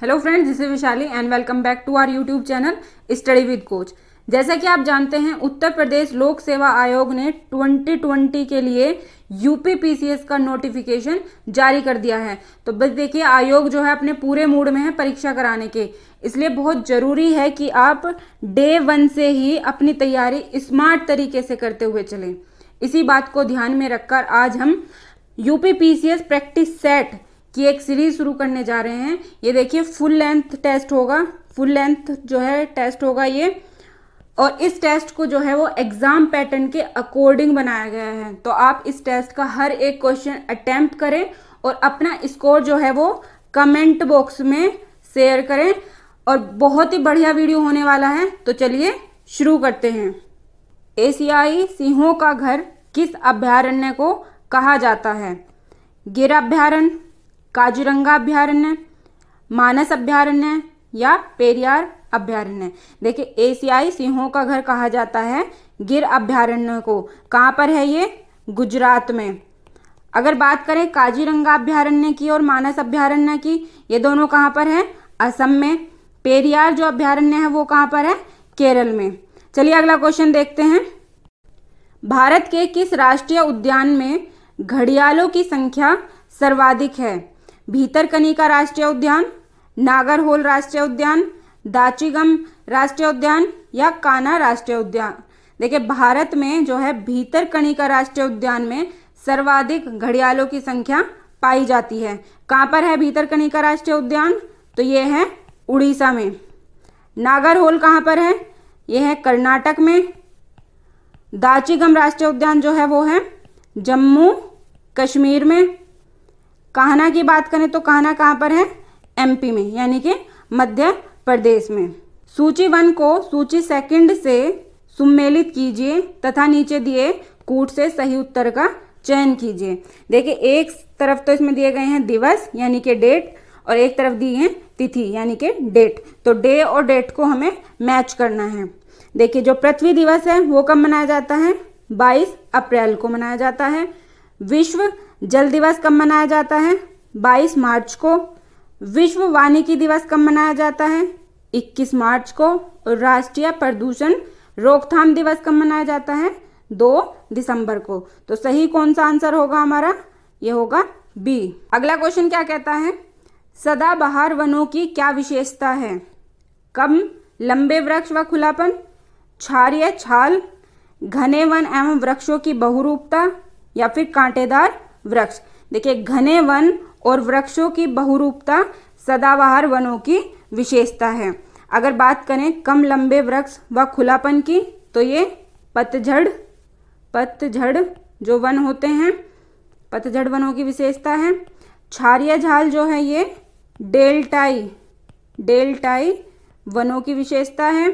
Hello friends this is Vishali and welcome back to our YouTube channel study with coach जैसा कि आप जानते हैं उत्तर प्रदेश लोक सेवा आयोग ने 2020 के लिए यूपी पीसीएस का नोटिफिकेशन जारी कर दिया है तो बस देखिए आयोग जो है अपने पूरे मूड में है परीक्षा कराने के इसलिए बहुत ज़रूरी है कि आप डे वन से ही अपनी तैयारी स्मार्ट तरीके से करते हुए चलें इसी बात को ध्यान में रखकर आज हम यूपी पीसीएस प्रैक्टिस सेट की एक सीरीज शुरू करने जा रहे हैं ये देखिए फुल लेंथ टेस्ट होगा फुल लेंथ जो है टेस्ट होगा ये और इस टेस्ट को जो है वो एग्ज़ाम पैटर्न के अकॉर्डिंग बनाया गया है तो आप इस टेस्ट का हर एक क्वेश्चन अटैम्प्ट करें और अपना स्कोर जो है वो कमेंट बॉक्स में शेयर करें और बहुत ही बढ़िया वीडियो होने वाला है तो चलिए शुरू करते हैं एशियाई सिंहों का घर किस अभ्यारण्य को कहा जाता है गिर अभ्यारण्य काजुरंगा अभ्यारण्य मानस अभ्यारण्य या पेरियार अभ्यारण्य देखिए एशियाई सिंहों का घर कहा जाता है गिर अभ्यारण्य को कहाँ पर है ये गुजरात में अगर बात करें काजीरंगा अभ्यारण्य की और मानस अभ्यारण्य की ये दोनों कहाँ पर है असम में पेरियार जो अभ्यारण्य है वो कहाँ पर है केरल में चलिए अगला क्वेश्चन देखते हैं भारत के किस राष्ट्रीय उद्यान में घड़ियालों की संख्या सर्वाधिक है भीतरकनिका राष्ट्रीय उद्यान नागरहोल राष्ट्रीय उद्यान दाचीगम राष्ट्रीय उद्यान या काना राष्ट्रीय उद्यान देखिए भारत में जो है भीतरकनिका राष्ट्रीय उद्यान में सर्वाधिक घड़ियालों की संख्या पाई जाती है कहाँ पर है भीतरकनिका राष्ट्रीय उद्यान तो ये है उड़ीसा में नागरहोल कहाँ पर है यह है कर्नाटक में दाचीगम राष्ट्रीय उद्यान जो है वो है जम्मू कश्मीर में कान्हा की बात करें तो कान्हा कहाँ पर है एमपी में यानी कि मध्य प्रदेश में सूची वन को सूची सेकंड से सम्मेलित कीजिए तथा नीचे दिए कूट से सही उत्तर का चयन कीजिए देखिए एक तरफ तो इसमें दिए गए हैं दिवस यानी कि डेट और एक तरफ दिए हैं तिथि यानी कि डेट तो डे और डेट को हमें मैच करना है देखिए जो पृथ्वी दिवस है वो कब मनाया जाता है 22 अप्रैल को मनाया जाता है विश्व जल दिवस कब मनाया जाता है 22 मार्च को विश्व वानिकी दिवस कब मनाया जाता है 21 मार्च को और राष्ट्रीय प्रदूषण रोकथाम दिवस कब मनाया जाता है 2 दिसंबर को तो सही कौन सा आंसर होगा हमारा ये होगा बी अगला क्वेश्चन क्या कहता है सदाबहार वनों की क्या विशेषता है कम लंबे वृक्ष व खुलापन क्षारीय छाल घने वन एवं वृक्षों की बहुरूपता या फिर कांटेदार वृक्ष देखिए घने वन और वृक्षों की बहुरूपता सदाबहार वनों की विशेषता है अगर बात करें कम लंबे वृक्ष व खुलापन की तो ये पतझड़ पतझड़ जो वन होते हैं पतझड़ वनों की विशेषता है क्षारिया झाल जो है ये डेल्टाई डेल्टाई वनों की विशेषता है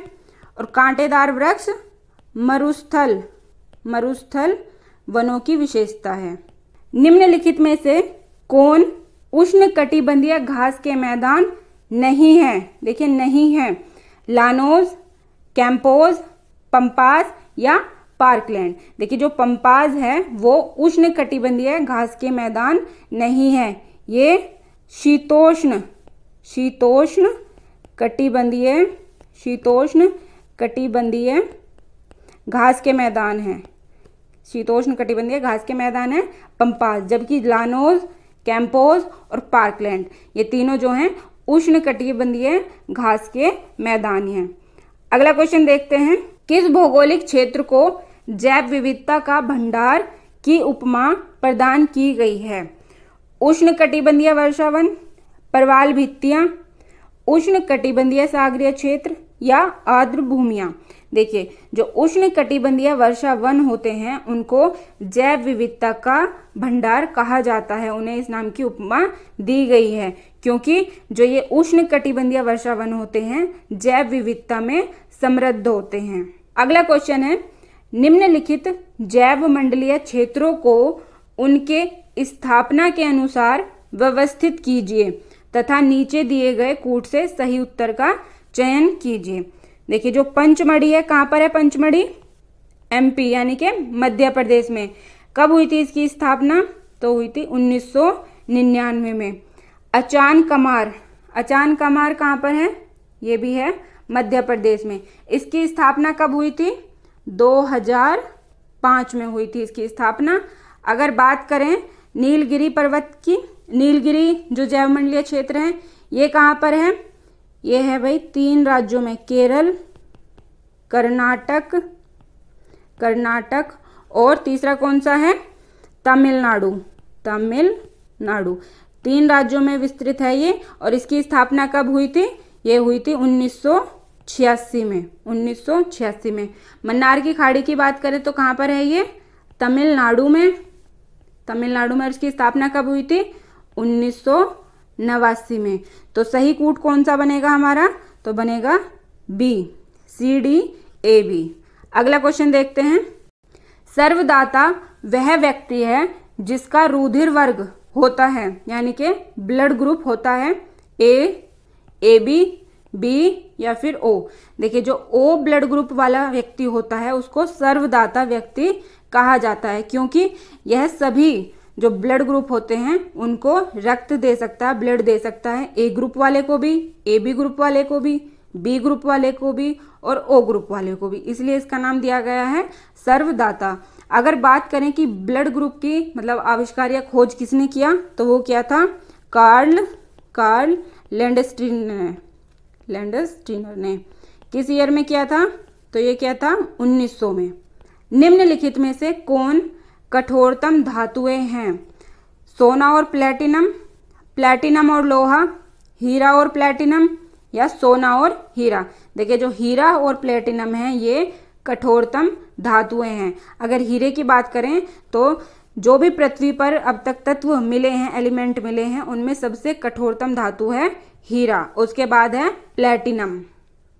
और कांटेदार वृक्ष मरुस्थल मरुस्थल वनों की विशेषता है निम्नलिखित में से कौन उष्ण कटिबंधीय घास के मैदान नहीं है देखिए नहीं है लानोज कैंपोज पंपास या पार्कलैंड देखिए जो पंपास है वो उष्ण कटिबंधीय घास के मैदान नहीं है ये शीतोष्ण शीतोष्ण कटिबंधीय शीतोष्ण कटिबंधीय घास के मैदान हैं शीतोष्ण कटिबंधीय घास के मैदान हैं पंपाल जबकि लानोज कैंपोज और पार्कलैंड ये तीनों जो हैं उष्ण कटिबंधीय घास के मैदान हैं अगला क्वेश्चन देखते हैं किस भौगोलिक क्षेत्र को जैव विविधता का भंडार की उपमा प्रदान की गई है उष्ण कटिबंधीय वर्षावन परवाल भित्तियाँ उष्ण कटिबंधीय सागरीय क्षेत्र या आर्द्र भूमिया देखिए जो उष्ण कटिबंधीय वर्षा वन होते हैं उनको जैव विविधता का भंडार कहा जाता है उन्हें इस नाम की उपमा दी गई है क्योंकि जो ये उष्ण कटिबंधीय वर्षा वन होते हैं जैव विविधता में समृद्ध होते हैं अगला क्वेश्चन है निम्नलिखित जैव मंडलीय क्षेत्रों को उनके स्थापना के अनुसार व्यवस्थित कीजिए तथा नीचे दिए गए कूट से सही उत्तर का चयन कीजिए देखिए जो पंचमढ़ी है कहाँ पर है पंचमढ़ी एमपी यानी कि मध्य प्रदेश में कब हुई थी इसकी स्थापना तो हुई थी 1999 में अचान कमार अचान कमार कहाँ पर है ये भी है मध्य प्रदेश में इसकी स्थापना कब हुई थी 2005 में हुई थी इसकी स्थापना अगर बात करें नीलगिरी पर्वत की नीलगिरी जो जैवमंडलीय क्षेत्र है ये कहाँ पर है ये है भाई तीन राज्यों में केरल कर्नाटक कर्नाटक और तीसरा कौन सा है तमिलनाडु तमिलनाडु तीन राज्यों में विस्तृत है ये और इसकी स्थापना कब हुई थी ये हुई थी 1986 में 1986 में मन्नार की खाड़ी की बात करें तो कहाँ पर है ये तमिलनाडु में तमिलनाडु में इसकी स्थापना कब हुई थी उन्नीस नवासी में तो सही कूट कौन सा बनेगा हमारा तो बनेगा B C D A B अगला क्वेश्चन देखते हैं सर्वदाता वह व्यक्ति है जिसका रुधिर वर्ग होता है यानी कि ब्लड ग्रुप होता है ए ए बी बी या फिर ओ देखिए जो ओ ब्लड ग्रुप वाला व्यक्ति होता है उसको सर्वदाता व्यक्ति कहा जाता है क्योंकि यह सभी जो ब्लड ग्रुप होते हैं उनको रक्त दे सकता है ब्लड दे सकता है ए ग्रुप वाले को भी ए बी ग्रुप वाले को भी बी ग्रुप वाले को भी और ओ ग्रुप वाले को भी इसलिए इसका नाम दिया गया है सर्वदाता अगर बात करें कि ब्लड ग्रुप की मतलब आविष्कार या खोज किसने किया तो वो क्या था कार्ल कार्ल लैंडस्ट्रीन ने लैंडस्ट्रीनर ने किस ईयर में किया था तो ये क्या था 1900 में निम्नलिखित में से कौन कठोरतम धातुएं हैं सोना और प्लेटिनम प्लेटिनम और लोहा हीरा और प्लेटिनम या सोना और हीरा देखिए जो हीरा और प्लेटिनम है ये कठोरतम धातुएं हैं अगर हीरे की बात करें तो जो भी पृथ्वी पर अब तक तत्व मिले हैं एलिमेंट मिले हैं उनमें सबसे कठोरतम धातु है हीरा उसके बाद है प्लेटिनम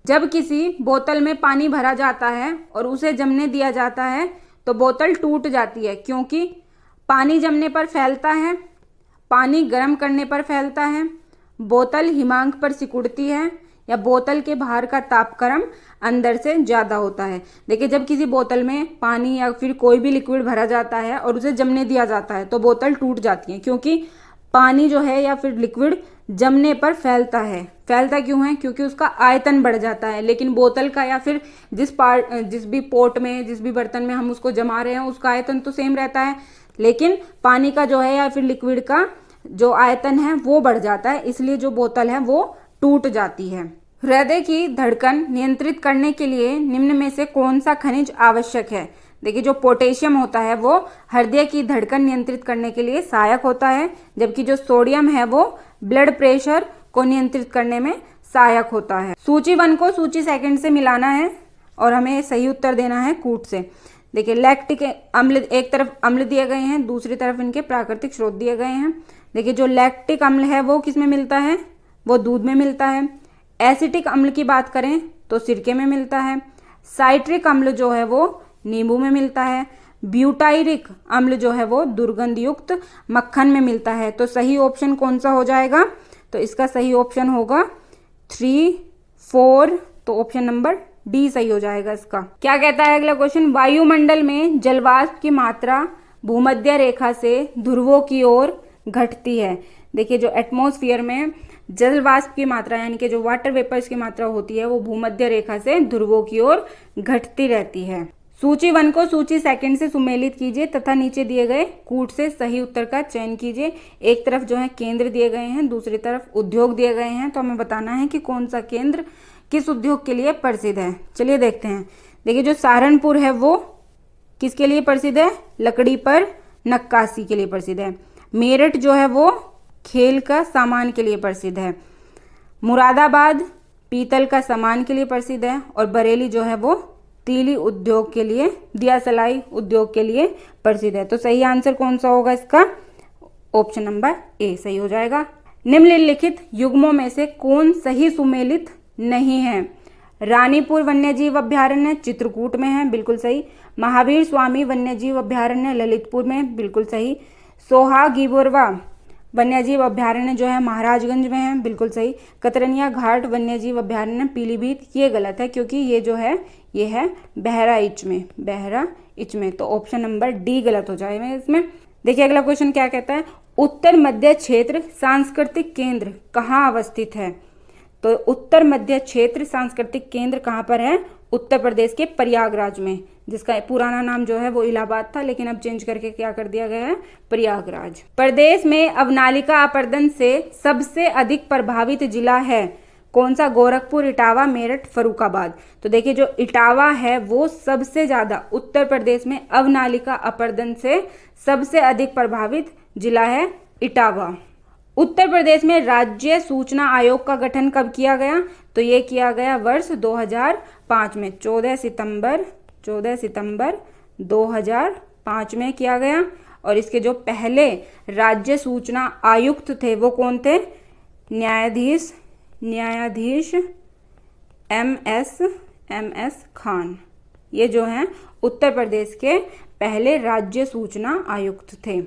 जब किसी बोतल में पानी भरा जाता है और उसे जमने दिया जाता है तो बोतल टूट जाती है क्योंकि पानी जमने पर फैलता है पानी गर्म करने पर फैलता है बोतल हिमांक पर सिकुड़ती है या बोतल के बाहर का तापक्रम अंदर से ज़्यादा होता है देखिए जब किसी बोतल में पानी या फिर कोई भी लिक्विड भरा जाता है और उसे जमने दिया जाता है तो बोतल टूट जाती है क्योंकि पानी जो है या फिर लिक्विड जमने पर फैलता है फैलता क्यों है क्योंकि उसका आयतन बढ़ जाता है लेकिन बोतल का या फिर जिस पार्ट जिस भी पोट में जिस भी बर्तन में हम उसको जमा रहे हैं उसका आयतन तो सेम रहता है लेकिन पानी का जो है या फिर लिक्विड का जो आयतन है वो बढ़ जाता है इसलिए जो बोतल है वो टूट जाती है हृदय की धड़कन नियंत्रित करने के लिए निम्न में से कौन सा खनिज आवश्यक है देखिए जो पोटेशियम होता है वो हृदय की धड़कन नियंत्रित करने के लिए सहायक होता है जबकि जो सोडियम है वो ब्लड प्रेशर को नियंत्रित करने में सहायक होता है सूची वन को सूची सेकंड से मिलाना है और हमें सही उत्तर देना है कूट से देखिए लैक्टिक अम्ल एक तरफ अम्ल दिए गए हैं दूसरी तरफ इनके प्राकृतिक स्रोत दिए गए हैं देखिए जो लैक्टिक अम्ल है वो किस में मिलता है वो दूध में मिलता है एसिटिक अम्ल की बात करें तो सिरके में मिलता है साइट्रिक अम्ल जो है वो नींबू में मिलता है ब्यूटाइरिक अम्ल जो है वो दुर्गंध युक्त मक्खन में मिलता है तो सही ऑप्शन कौन सा हो जाएगा तो इसका सही ऑप्शन होगा थ्री फोर तो ऑप्शन नंबर डी सही हो जाएगा इसका क्या कहता है अगला क्वेश्चन वायुमंडल में जलवाष्प की मात्रा भूमध्य रेखा से ध्रुवों की ओर घटती है देखिए जो एटमोसफियर में जलवाष्प की मात्रा यानी कि जो वाटर वेपर्स की मात्रा होती है वो भूमध्य रेखा से ध्रुवों की ओर घटती रहती है सूची वन को सूची सेकंड से सुमेलित कीजिए तथा नीचे दिए गए कूट से सही उत्तर का चयन कीजिए एक तरफ जो है केंद्र दिए गए हैं दूसरी तरफ उद्योग दिए गए हैं तो हमें बताना है कि कौन सा केंद्र किस उद्योग के लिए प्रसिद्ध है चलिए देखते हैं देखिए जो सहारनपुर है वो किसके लिए प्रसिद्ध है लकड़ी पर नक्काशी के लिए प्रसिद्ध है मेरठ जो है वो खेल का सामान के लिए प्रसिद्ध है मुरादाबाद पीतल का सामान के लिए प्रसिद्ध है और बरेली जो है वो तीली उद्योग के लिए दिया सलाई उद्योग के लिए प्रसिद्ध है तो सही आंसर कौन सा होगा इसका ऑप्शन नंबर ए सही हो जाएगा निम्नलिखित युग्मों में से कौन सही सुमेलित नहीं है रानीपुर वन्यजीव अभ्यारण्य चित्रकूट में है बिल्कुल सही महावीर स्वामी वन्यजीव अभ्यारण्य ललितपुर में बिल्कुल सही सोहा गिबोरवा वन्यजीव अभ्यारण्य जो है महाराजगंज में है बिल्कुल सही कतरनिया घाट वन्यजीव अभ्यारण्य पीलीभीत ये गलत है क्योंकि ये जो है ये है बहरा में बहरा में तो ऑप्शन नंबर डी गलत हो जाएगा इसमें देखिए अगला क्वेश्चन क्या कहता है उत्तर मध्य क्षेत्र सांस्कृतिक केंद्र कहाँ अवस्थित है तो उत्तर मध्य क्षेत्र सांस्कृतिक केंद्र कहाँ पर है उत्तर प्रदेश के प्रयागराज में जिसका पुराना नाम जो है वो इलाहाबाद था लेकिन अब चेंज करके क्या कर दिया गया है प्रयागराज प्रदेश में अवनालिका अपर्दन से सबसे अधिक प्रभावित जिला है कौन सा गोरखपुर इटावा मेरठ फरुखाबाद तो देखिए जो इटावा है वो सबसे ज़्यादा उत्तर प्रदेश में अवनालिका अपरदन से सबसे अधिक प्रभावित जिला है इटावा उत्तर प्रदेश में राज्य सूचना आयोग का गठन कब किया गया तो ये किया गया वर्ष 2005 में 14 सितंबर 14 सितंबर 2005 में किया गया और इसके जो पहले राज्य सूचना आयुक्त थे वो कौन थे न्यायाधीश न्यायाधीश M S M S Khan ये जो हैं उत्तर प्रदेश के पहले राज्य सूचना आयुक्त थे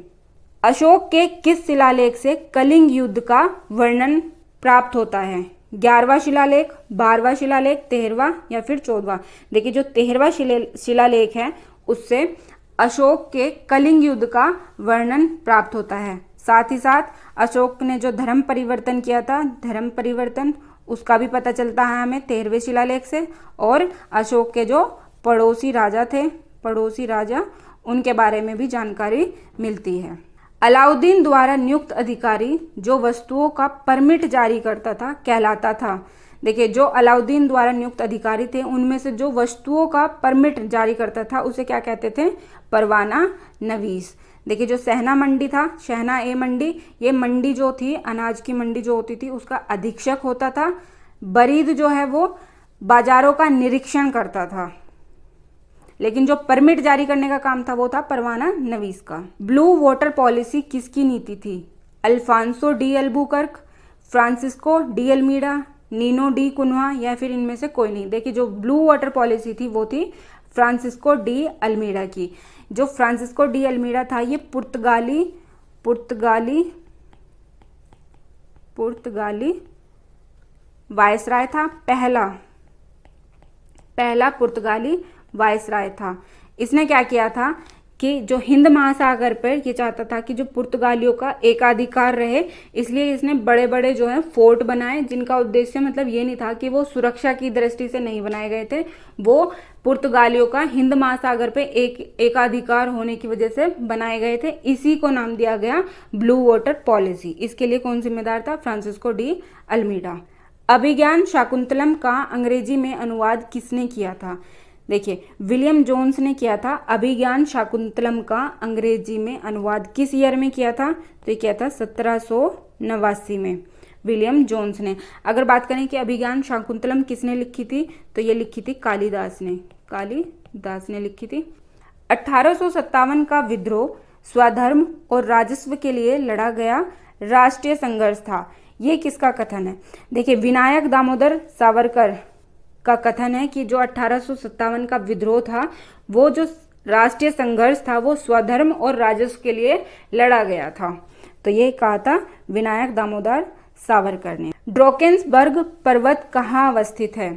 अशोक के किस शिलालेख से कलिंग युद्ध का वर्णन प्राप्त होता है ग्यारहवा शिलालेख बारहवा शिलालेख तेरहवा या फिर चौदवा देखिए जो तेरहवा शिलालेख है उससे अशोक के कलिंग युद्ध का वर्णन प्राप्त होता है साथ ही साथ अशोक ने जो धर्म परिवर्तन किया था धर्म परिवर्तन उसका भी पता चलता है हमें तेरहवें शिलालेख से और अशोक के जो पड़ोसी राजा थे पड़ोसी राजा उनके बारे में भी जानकारी मिलती है अलाउद्दीन द्वारा नियुक्त अधिकारी जो वस्तुओं का परमिट जारी करता था कहलाता था देखिए जो अलाउद्दीन द्वारा नियुक्त अधिकारी थे उनमें से जो वस्तुओं का परमिट जारी करता था उसे क्या कहते थे परवाना नवीस देखिए जो सहना मंडी था शहना ए मंडी ये मंडी जो थी अनाज की मंडी जो होती थी उसका अधीक्षक होता था बरीद जो है वो बाजारों का निरीक्षण करता था लेकिन जो परमिट जारी करने का काम था वो था परवाना नवीस का ब्लू वाटर पॉलिसी किसकी नीति थी Alfonso de Albuquerque Francisco de Almeida Nuno de Cunha या फिर इनमें से कोई नहीं देखिए जो ब्लू वाटर पॉलिसी थी वो थी फ्रांसिस्को डी अल्मीडा की जो फ्रांसिस्को डी अल्मीडा था ये पुर्तगाली पुर्तगाली पुर्तगाली वायसराय था पहला पहला पुर्तगाली वायसराय था इसने क्या किया था कि जो हिंद महासागर पर ये चाहता था कि जो पुर्तगालियों का एकाधिकार रहे इसलिए इसने बड़े बड़े जो है फोर्ट बनाए जिनका उद्देश्य मतलब ये नहीं था कि वो सुरक्षा की दृष्टि से नहीं बनाए गए थे वो पुर्तगालियों का हिंद महासागर पे एक एकाधिकार होने की वजह से बनाए गए थे इसी को नाम दिया गया ब्लू वाटर पॉलिसी इसके लिए कौन जिम्मेदार था Francisco de Almeida Abhijnana Shakuntalam का अंग्रेजी में अनुवाद किसने किया था देखिए विलियम जोन्स ने किया था अभिज्ञान शाकुंतलम का अंग्रेजी में अनुवाद किस ईयर में किया था तो ये किया था सत्रह में विलियम जोन्स ने अगर बात करें कि अभिज्ञान शाकुंतलम किसने लिखी थी तो ये लिखी थी कालीदास ने कालीदास ने लिखी थी अठारह का विद्रोह स्वधर्म और राजस्व के लिए लड़ा गया राष्ट्रीय संघर्ष था ये किसका कथन है देखिए विनायक दामोदर सावरकर का कथन है कि जो अठारह का विद्रोह था वो जो राष्ट्रीय संघर्ष था वो स्वधर्म और राजस्व के लिए लड़ा गया था तो ये कहा था विनायक दामोदर सावरकर ने ड्रोकेन्सबर्ग पर्वत कहाँ अवस्थित है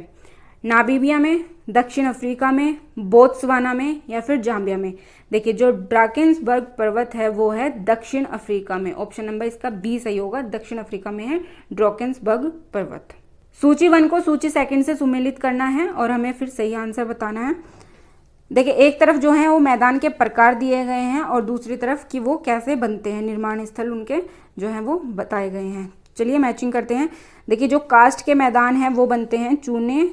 नाबीबिया में दक्षिण अफ्रीका में बोत्सवाना में या फिर जाम्बिया में देखिए जो ड्राकेन्सबर्ग पर्वत है वो है दक्षिण अफ्रीका में ऑप्शन नंबर इसका बी सही होगा दक्षिण अफ्रीका में है ड्रोकेन्सबर्ग पर्वत सूची वन को सूची सेकंड से सुमेलित करना है और हमें फिर सही आंसर बताना है देखिए एक तरफ जो है वो मैदान के प्रकार दिए गए हैं और दूसरी तरफ कि वो कैसे बनते हैं निर्माण स्थल उनके जो है वो बताए गए हैं चलिए मैचिंग करते हैं देखिए जो कास्ट के मैदान हैं वो बनते हैं चूने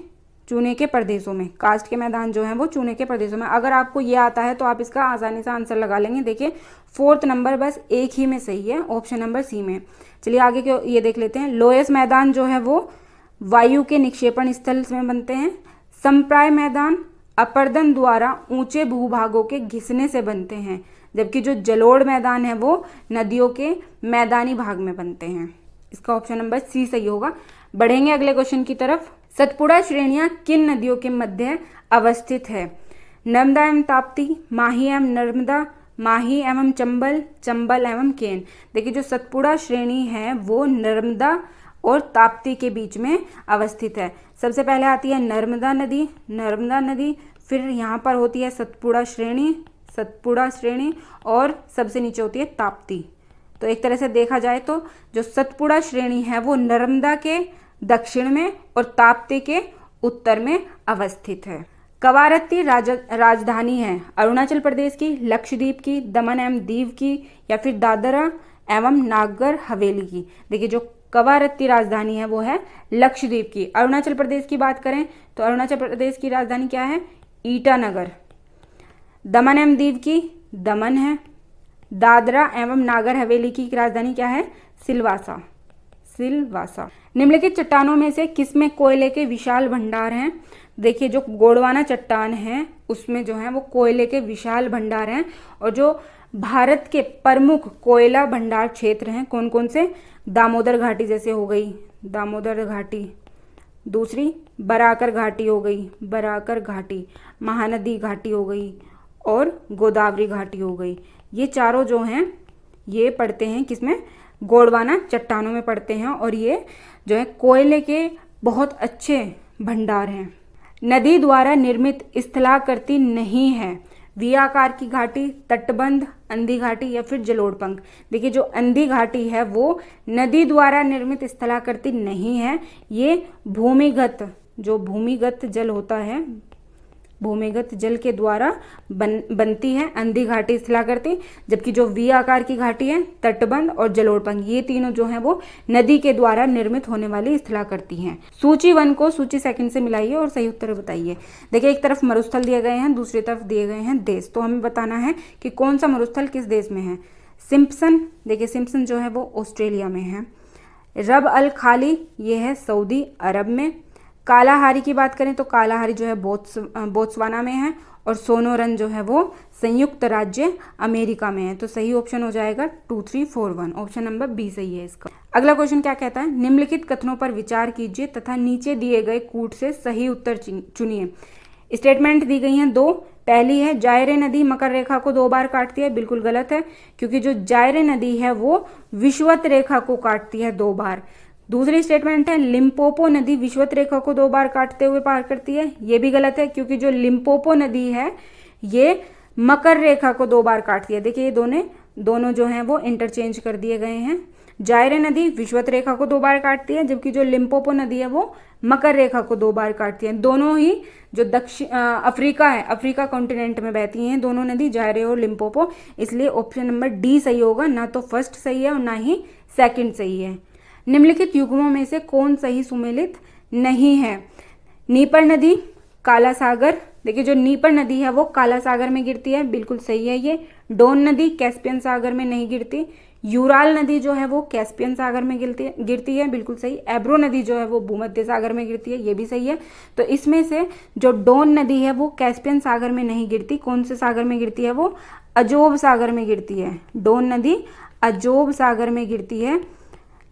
चूने के प्रदेशों में कास्ट के मैदान जो है वो चूने के प्रदेशों में अगर आपको ये आता है तो आप इसका आसानी से आंसर लगा लेंगे देखिए फोर्थ नंबर बस एक ही में सही है ऑप्शन नंबर सी में चलिए आगे क्यों ये देख लेते हैं लोएस मैदान जो है वो वायु के निक्षेपण स्थल में बनते हैं संप्राय मैदान अपर्दन द्वारा ऊंचे भूभागों के घिसने से बनते हैं जबकि जो जलोड़ मैदान है वो नदियों के मैदानी भाग में बनते हैं इसका ऑप्शन नंबर सी सही होगा बढ़ेंगे अगले क्वेश्चन की तरफ सतपुड़ा श्रेणियां किन नदियों के मध्य अवस्थित है नर्मदा एवं ताप्ती माही एवं नर्मदा माही एवं चंबल चंबल एवं केन देखिए जो सतपुड़ा श्रेणी है वो नर्मदा और ताप्ती के बीच में अवस्थित है सबसे पहले आती है नर्मदा नदी नर्मदा नदी फिर यहाँ पर होती है सतपुड़ा श्रेणी सतपुड़ा श्रेणी और सबसे नीचे होती है ताप्ती तो एक तरह से देखा जाए तो जो सतपुड़ा श्रेणी है वो नर्मदा के दक्षिण में और ताप्ती के उत्तर में अवस्थित है कवारत्ती राज राजधानी है अरुणाचल प्रदेश की लक्षद्वीप की दमन एवं दीव की या फिर दादरा एवं नागर हवेली की देखिए जो कवारत की राजधानी है वो है लक्षद्वीप की अरुणाचल प्रदेश की बात करें तो अरुणाचल प्रदेश की राजधानी क्या है ईटानगर दमन एवं दीव की दमन है दादरा एवं नागर हवेली की राजधानी क्या है सिलवासा सिलवासा निम्नलिखित चट्टानों में से किसमें कोयले के विशाल भंडार हैं देखिए जो गोड़वाना चट्टान है उसमें जो है वो कोयले के विशाल भंडार हैं और जो भारत के प्रमुख कोयला भंडार क्षेत्र हैं कौन कौन से दामोदर घाटी जैसे हो गई दामोदर घाटी दूसरी बराकर घाटी हो गई बराकर घाटी महानदी घाटी हो गई और गोदावरी घाटी हो गई ये चारों जो हैं ये पड़ते हैं किसमें गोड़वाना चट्टानों में पड़ते हैं और ये जो है कोयले के बहुत अच्छे भंडार हैं नदी द्वारा निर्मित स्थलाकृति नहीं है वी आकार की घाटी तटबंध अंधी घाटी या फिर जलोड़पंख देखिए जो अंधी घाटी है वो नदी द्वारा निर्मित स्थलाकृति नहीं है ये भूमिगत जो भूमिगत जल होता है भूमिगत जल के द्वारा बन बनती है अंधी घाटी शिलाकृति जबकि जो वी आकार की घाटी है तटबंध और जलोड़पंग ये तीनों जो है वो नदी के द्वारा निर्मित होने वाली शिलाकृति हैं सूची वन को सूची सेकंड से मिलाइए और सही उत्तर बताइए देखिए एक तरफ मरुस्थल दिए गए हैं दूसरी तरफ दिए गए हैं देश तो हमें बताना है कि कौन सा मरुस्थल किस देश में है सिम्पसन देखिए सिम्पसन जो है वो ऑस्ट्रेलिया में है रब अल खाली ये है सऊदी अरब में कालाहारी की बात करें तो कालाहारी जो है बोत्स बोत्सवाना में है और सोनोरन जो है वो संयुक्त राज्य अमेरिका में है तो सही ऑप्शन हो जाएगा two three four one option number B सही है इसका अगला क्वेश्चन क्या कहता है निम्नलिखित कथनों पर विचार कीजिए तथा नीचे दिए गए कूट से सही उत्तर चुनिए स्टेटमेंट दी गई हैं दो पहली है जायरे नदी मकर रेखा को दो बार काटती है बिल्कुल गलत है क्योंकि जो जायरे नदी है वो विश्वत रेखा को काटती है दो बार दूसरी स्टेटमेंट है लिम्पोपो नदी विश्वत रेखा को दो बार काटते हुए पार करती है ये भी गलत है क्योंकि जो लिम्पोपो नदी है ये मकर रेखा को दो बार काटती है देखिए ये दोनों दोनों जो हैं वो इंटरचेंज कर दिए गए हैं जायरे नदी विश्वत रेखा को दो बार काटती है जबकि जो लिम्पोपो नदी है वो मकर रेखा को दो बार काटती है दोनों ही जो दक्षिण अफ्रीका है अफ्रीका कॉन्टिनेंट में बहती हैं दोनों नदी जायरे और लिम्पोपो इसलिए ऑप्शन नंबर डी सही होगा ना तो फर्स्ट सही है और ना ही सेकेंड सही है निम्नलिखित युग्मों में से कौन सही सुमेलित नहीं है नीपर नदी काला सागर देखिए जो नीपर नदी है वो काला सागर में गिरती है बिल्कुल सही है ये डोन नदी कैस्पियन सागर में नहीं गिरती यूराल नदी जो है वो कैस्पियन सागर में गिरती है गिरती है बिल्कुल सही एब्रो नदी जो है वो भूमध्य सागर में गिरती है ये भी सही है तो इसमें से जो डोन नदी है वो कैस्पियन सागर में नहीं गिरती कौन से सागर में गिरती है वो अजोब सागर में गिरती है डोन नदी अजोब सागर में गिरती है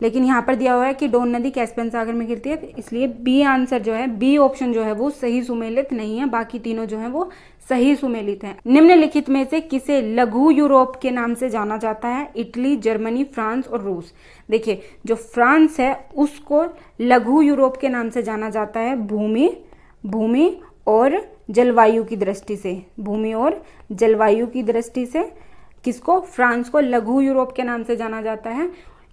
लेकिन यहाँ पर दिया हुआ है कि डोन नदी कैस्पियन सागर में गिरती है इसलिए बी आंसर जो है बी ऑप्शन जो है वो सही सुमेलित नहीं है बाकी तीनों जो है वो सही सुमेलित है निम्नलिखित में से किसे लघु यूरोप के नाम से जाना जाता है इटली जर्मनी फ्रांस और रूस देखिए जो फ्रांस है उसको लघु यूरोप के नाम से जाना जाता है भूमि भूमि और जलवायु की दृष्टि से भूमि और जलवायु की दृष्टि से किसको फ्रांस को लघु यूरोप के नाम से जाना जाता है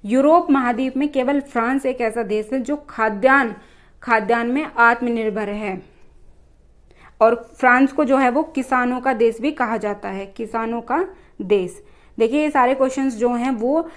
यूरोप महाद्वीप में केवल फ्रांस एक ऐसा देश है जो खाद्यान्न खाद्यान्न में आत्मनिर्भर है और फ्रांस को जो है वो किसानों का देश भी कहा जाता है किसानों का देश देखिए ये सारे क्वेश्चंस जो हैं वो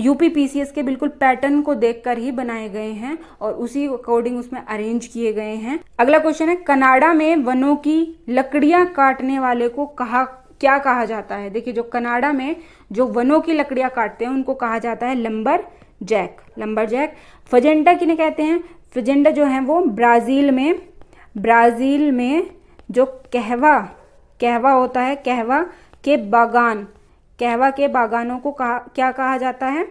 यूपी पीसीएस के बिल्कुल पैटर्न को देखकर ही बनाए गए हैं और उसी अकॉर्डिंग उसमें अरेंज किए गए हैं अगला क्वेश्चन है कनाडा में वनों की लकड़ियां काटने वाले को कहा क्या कहा जाता है देखिए जो कनाडा में जो वनों की लकड़ियाँ काटते हैं उनको कहा जाता है lumberjack lumberjack fazenda किन्हें कहते हैं फजेंडा जो है वो ब्राज़ील में ब्राज़ील में जो कहवा कहवा होता है कहवा के बागान कहवा के बागानों को कहा क्या कहा जाता है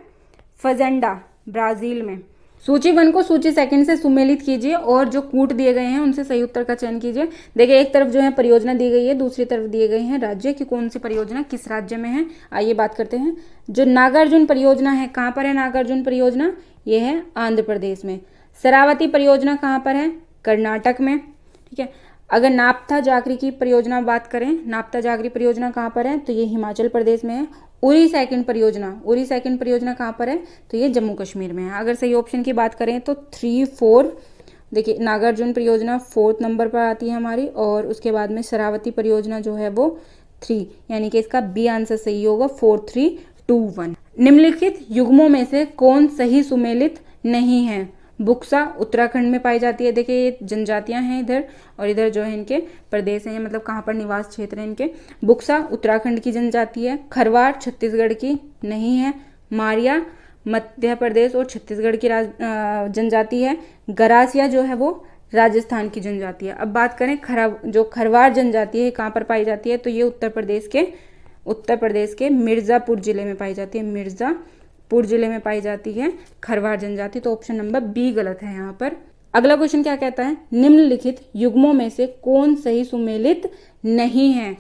फजेंडा ब्राज़ील में सूची वन को सूची सेकंड से सुमेलित कीजिए और जो कूट दिए गए हैं उनसे सही उत्तर का चयन कीजिए देखिए एक तरफ जो है परियोजना दी गई है दूसरी तरफ दिए गए हैं राज्य की कौन सी परियोजना किस राज्य में है आइए बात करते हैं जो नागार्जुन परियोजना है कहाँ पर है नागार्जुन परियोजना ये है आंध्र प्रदेश में शरावती परियोजना कहाँ पर है कर्नाटक में ठीक है अगर नाप्था जागरी की परियोजना बात करें नाप्था जागरी परियोजना कहाँ पर है तो ये हिमाचल प्रदेश में है उरी सेकंड परियोजना उरी सेकंड परियोजना कहाँ पर है तो ये जम्मू कश्मीर में है अगर सही ऑप्शन की बात करें तो थ्री फोर देखिए नागार्जुन परियोजना फोर्थ नंबर पर आती है हमारी और उसके बाद में शरावती परियोजना जो है वो थ्री यानी कि इसका बी आंसर सही होगा फोर थ्री टू वन निम्नलिखित युग्मों में से कौन सही सुमेलित नहीं है बुक्सा उत्तराखंड में पाई जाती है देखिए ये जनजातियां हैं इधर और इधर जो है इनके प्रदेश हैं मतलब कहाँ पर निवास क्षेत्र हैं इनके बुक्सा उत्तराखंड की जनजाति है खरवार छत्तीसगढ़ की नहीं है मारिया मध्य प्रदेश और छत्तीसगढ़ की जनजाति है गरासिया जो है वो राजस्थान की जनजाति है अब बात करें खराब जो खरवार जनजाति है कहाँ पर पाई जाती है तो ये उत्तर प्रदेश के उत्तर प्रदेश के मिर्ज़ापुर ज़िले में पाई जाती है मिर्ज़ा पूर्व जिले में पाई जाती है खरवार जनजाति तो ऑप्शन नंबर बी गलत है यहाँ पर अगला क्वेश्चन क्या कहता है निम्नलिखित युग्मों में से कौन सही सुमेलित नहीं है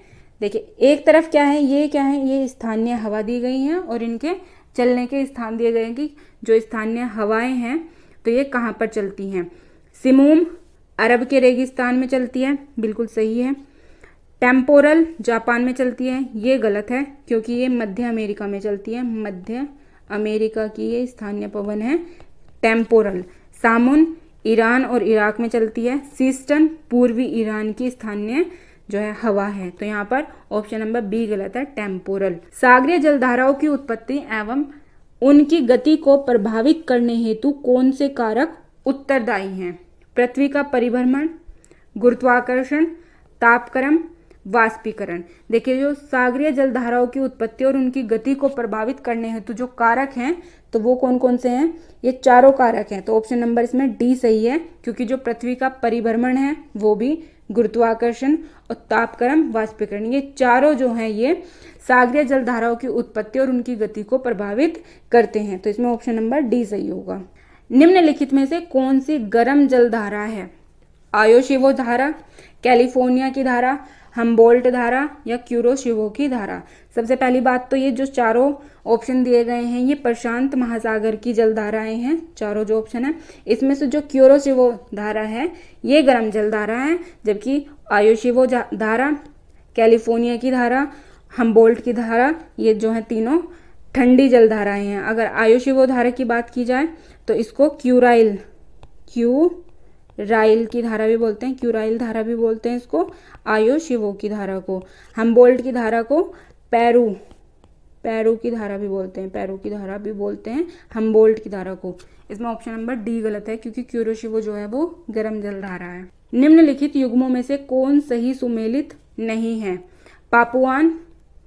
देखिए एक तरफ क्या है ये क्या है ये स्थानीय हवा दी गई है और इनके चलने के स्थान दिए गए हैं कि जो स्थानीय हवाएं हैं तो ये कहाँ पर चलती हैं सिमूम अरब के रेगिस्तान में चलती है बिल्कुल सही है टेम्पोरल जापान में चलती है ये गलत है क्योंकि ये मध्य अमेरिका में चलती है मध्य अमेरिका की ये स्थानीय पवन है टेम्पोरल सामुन ईरान और इराक में चलती है सिस्टन पूर्वी ईरान की स्थानीय जो है हवा है तो यहाँ पर ऑप्शन नंबर बी गलत है टेम्पोरल सागरीय जलधाराओं की उत्पत्ति एवं उनकी गति को प्रभावित करने हेतु कौन से कारक उत्तरदायी हैं पृथ्वी का परिभ्रमण गुरुत्वाकर्षण तापक्रम वाष्पीकरण देखिए जो सागरीय जलधाराओं की उत्पत्ति और उनकी गति को प्रभावित करने हेतु जो कारक हैं तो वो कौन कौन से हैं ये चारों कारक हैं तो ऑप्शन नंबर इसमें डी सही है क्योंकि जो पृथ्वी का परिभ्रमण है वो भी गुरुत्वाकर्षण और तापक्रम वाष्पीकरण ये चारों जो हैं ये सागरीय जलधाराओं की उत्पत्ति और उनकी गति को प्रभावित करते हैं तो इसमें ऑप्शन नंबर डी सही होगा निम्नलिखित में से कौन सी गर्म जलधारा है आयोशिवो धारा कैलिफोर्निया की धारा हम्बोल्ट धारा या क्यूरो शिवो की धारा सबसे पहली बात तो ये जो चारों ऑप्शन दिए गए हैं ये प्रशांत महासागर की जलधाराएं हैं चारों जो ऑप्शन है इसमें से जो क्यूरो शिवो धारा है ये गर्म जल धारा है जबकि आयुशिवो धारा कैलिफोर्निया की धारा हम्बोल्ट की धारा ये जो है तीनों ठंडी जल धाराएं हैं अगर शिवो धारा की बात की जाए तो इसको क्यूराइल क्यू राइल की धारा भी बोलते हैं क्यूराइल धारा भी बोलते हैं इसको आयो शिवो की धारा को हम बोल्ट की धारा को पैरू पैरू की धारा भी बोलते हैं पैरू की धारा भी बोलते हैं हम बोल्ट की धारा को इसमें ऑप्शन नंबर डी गलत है क्योंकि क्यूरो शिवो जो है वो गर्म जल धारा है निम्नलिखित युग्मों में से कौन सही सुमेलित नहीं है Papuan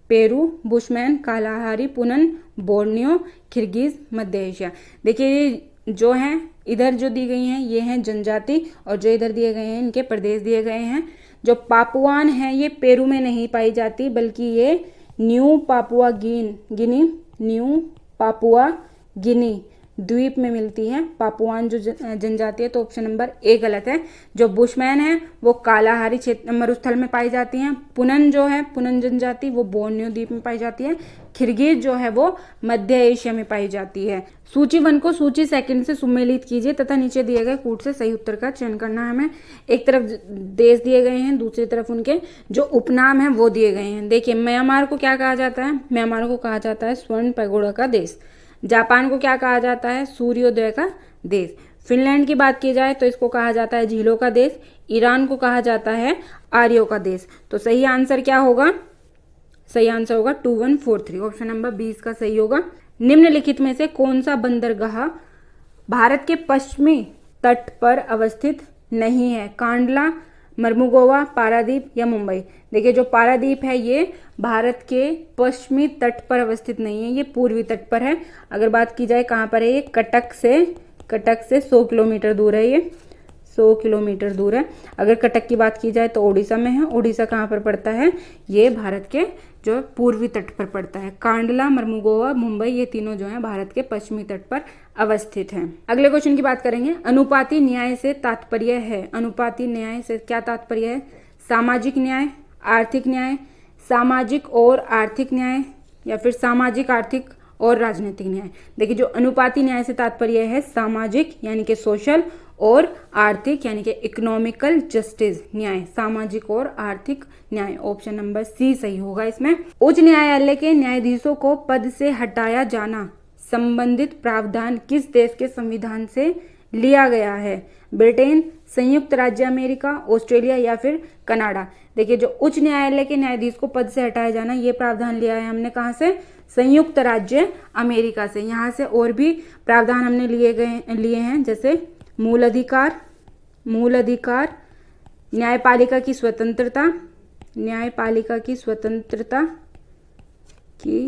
Peru Bushman Kalahari Punan Borneo Kirghiz मध्य एशिया देखिए जो हैं इधर जो दी गई हैं ये हैं जनजाति और जो इधर दिए गए हैं इनके प्रदेश दिए गए हैं जो पापुआन हैं ये पेरू में नहीं पाई जाती बल्कि ये न्यू पापुआ गिन गिनी न्यू पापुआ गिनी द्वीप में मिलती है पापुआन जो जनजाति है तो ऑप्शन नंबर ए गलत है जो बुशमैन है वो कालाहारी क्षेत्र मरुस्थल में पाई जाती हैं पुनन जो है पुनन जनजाति वो बोर्नियो द्वीप में पाई जाती है खिरगीज जो है वो मध्य एशिया में पाई जाती है सूची वन को सूची सेकंड से सुमेलित कीजिए तथा नीचे दिए गए कूट से सही उत्तर का चयन करना है हमें एक तरफ देश दिए गए हैं दूसरी तरफ उनके जो उपनाम है वो दिए गए हैं देखिए म्यांमार को क्या कहा जाता है म्यांमार को कहा जाता है स्वर्ण पैगोड़ा का देश जापान को क्या कहा जाता है सूर्योदय का देश फिनलैंड की बात की जाए तो इसको कहा जाता है झीलों का देश ईरान को कहा जाता है आर्यो का देश तो सही आंसर क्या होगा सही आंसर होगा two one four three option number बीस का सही होगा निम्नलिखित में से कौन सा बंदरगाह भारत के पश्चिमी तट पर अवस्थित नहीं है कांडला मरमुगोवा पारादीप या मुंबई देखिए जो पारादीप है ये भारत के पश्चिमी तट पर अवस्थित नहीं है ये पूर्वी तट पर है अगर बात की जाए कहाँ पर है ये कटक से कटक से 100 किलोमीटर दूर है ये 100 किलोमीटर दूर है अगर कटक की बात की जाए तो ओडिशा में है ओडिशा कहाँ पर पड़ता है ये भारत के जो पूर्वी तट पर पड़ता है कांडला मरमुगोवा मुंबई ये तीनों जो है भारत के पश्चिमी तट पर अवस्थित हैं अगले क्वेश्चन की बात करेंगे अनुपाति न्याय से तात्पर्य है अनुपाति न्याय से क्या तात्पर्य है सामाजिक न्याय आर्थिक न्याय सामाजिक और आर्थिक न्याय या फिर सामाजिक आर्थिक और राजनीतिक न्याय देखिए जो अनुपाति न्याय से तात्पर्य है सामाजिक यानी कि सोशल और आर्थिक यानी कि इकोनॉमिकल जस्टिस न्याय सामाजिक और आर्थिक न्याय ऑप्शन नंबर सी सही होगा इसमें उच्च न्यायालय के न्यायाधीशों को पद से हटाया जाना संबंधित प्रावधान किस देश के संविधान से लिया गया है ब्रिटेन संयुक्त राज्य अमेरिका ऑस्ट्रेलिया या फिर कनाडा देखिए जो उच्च न्यायालय के न्यायाधीश को पद से हटाया जाना ये प्रावधान लिया है हमने कहा से संयुक्त राज्य अमेरिका से यहाँ से और भी प्रावधान हमने लिए गए लिए हैं जैसे मूल अधिकार मूल अधिकार न्यायपालिका की स्वतंत्रता न्यायपालिका की स्वतंत्रता की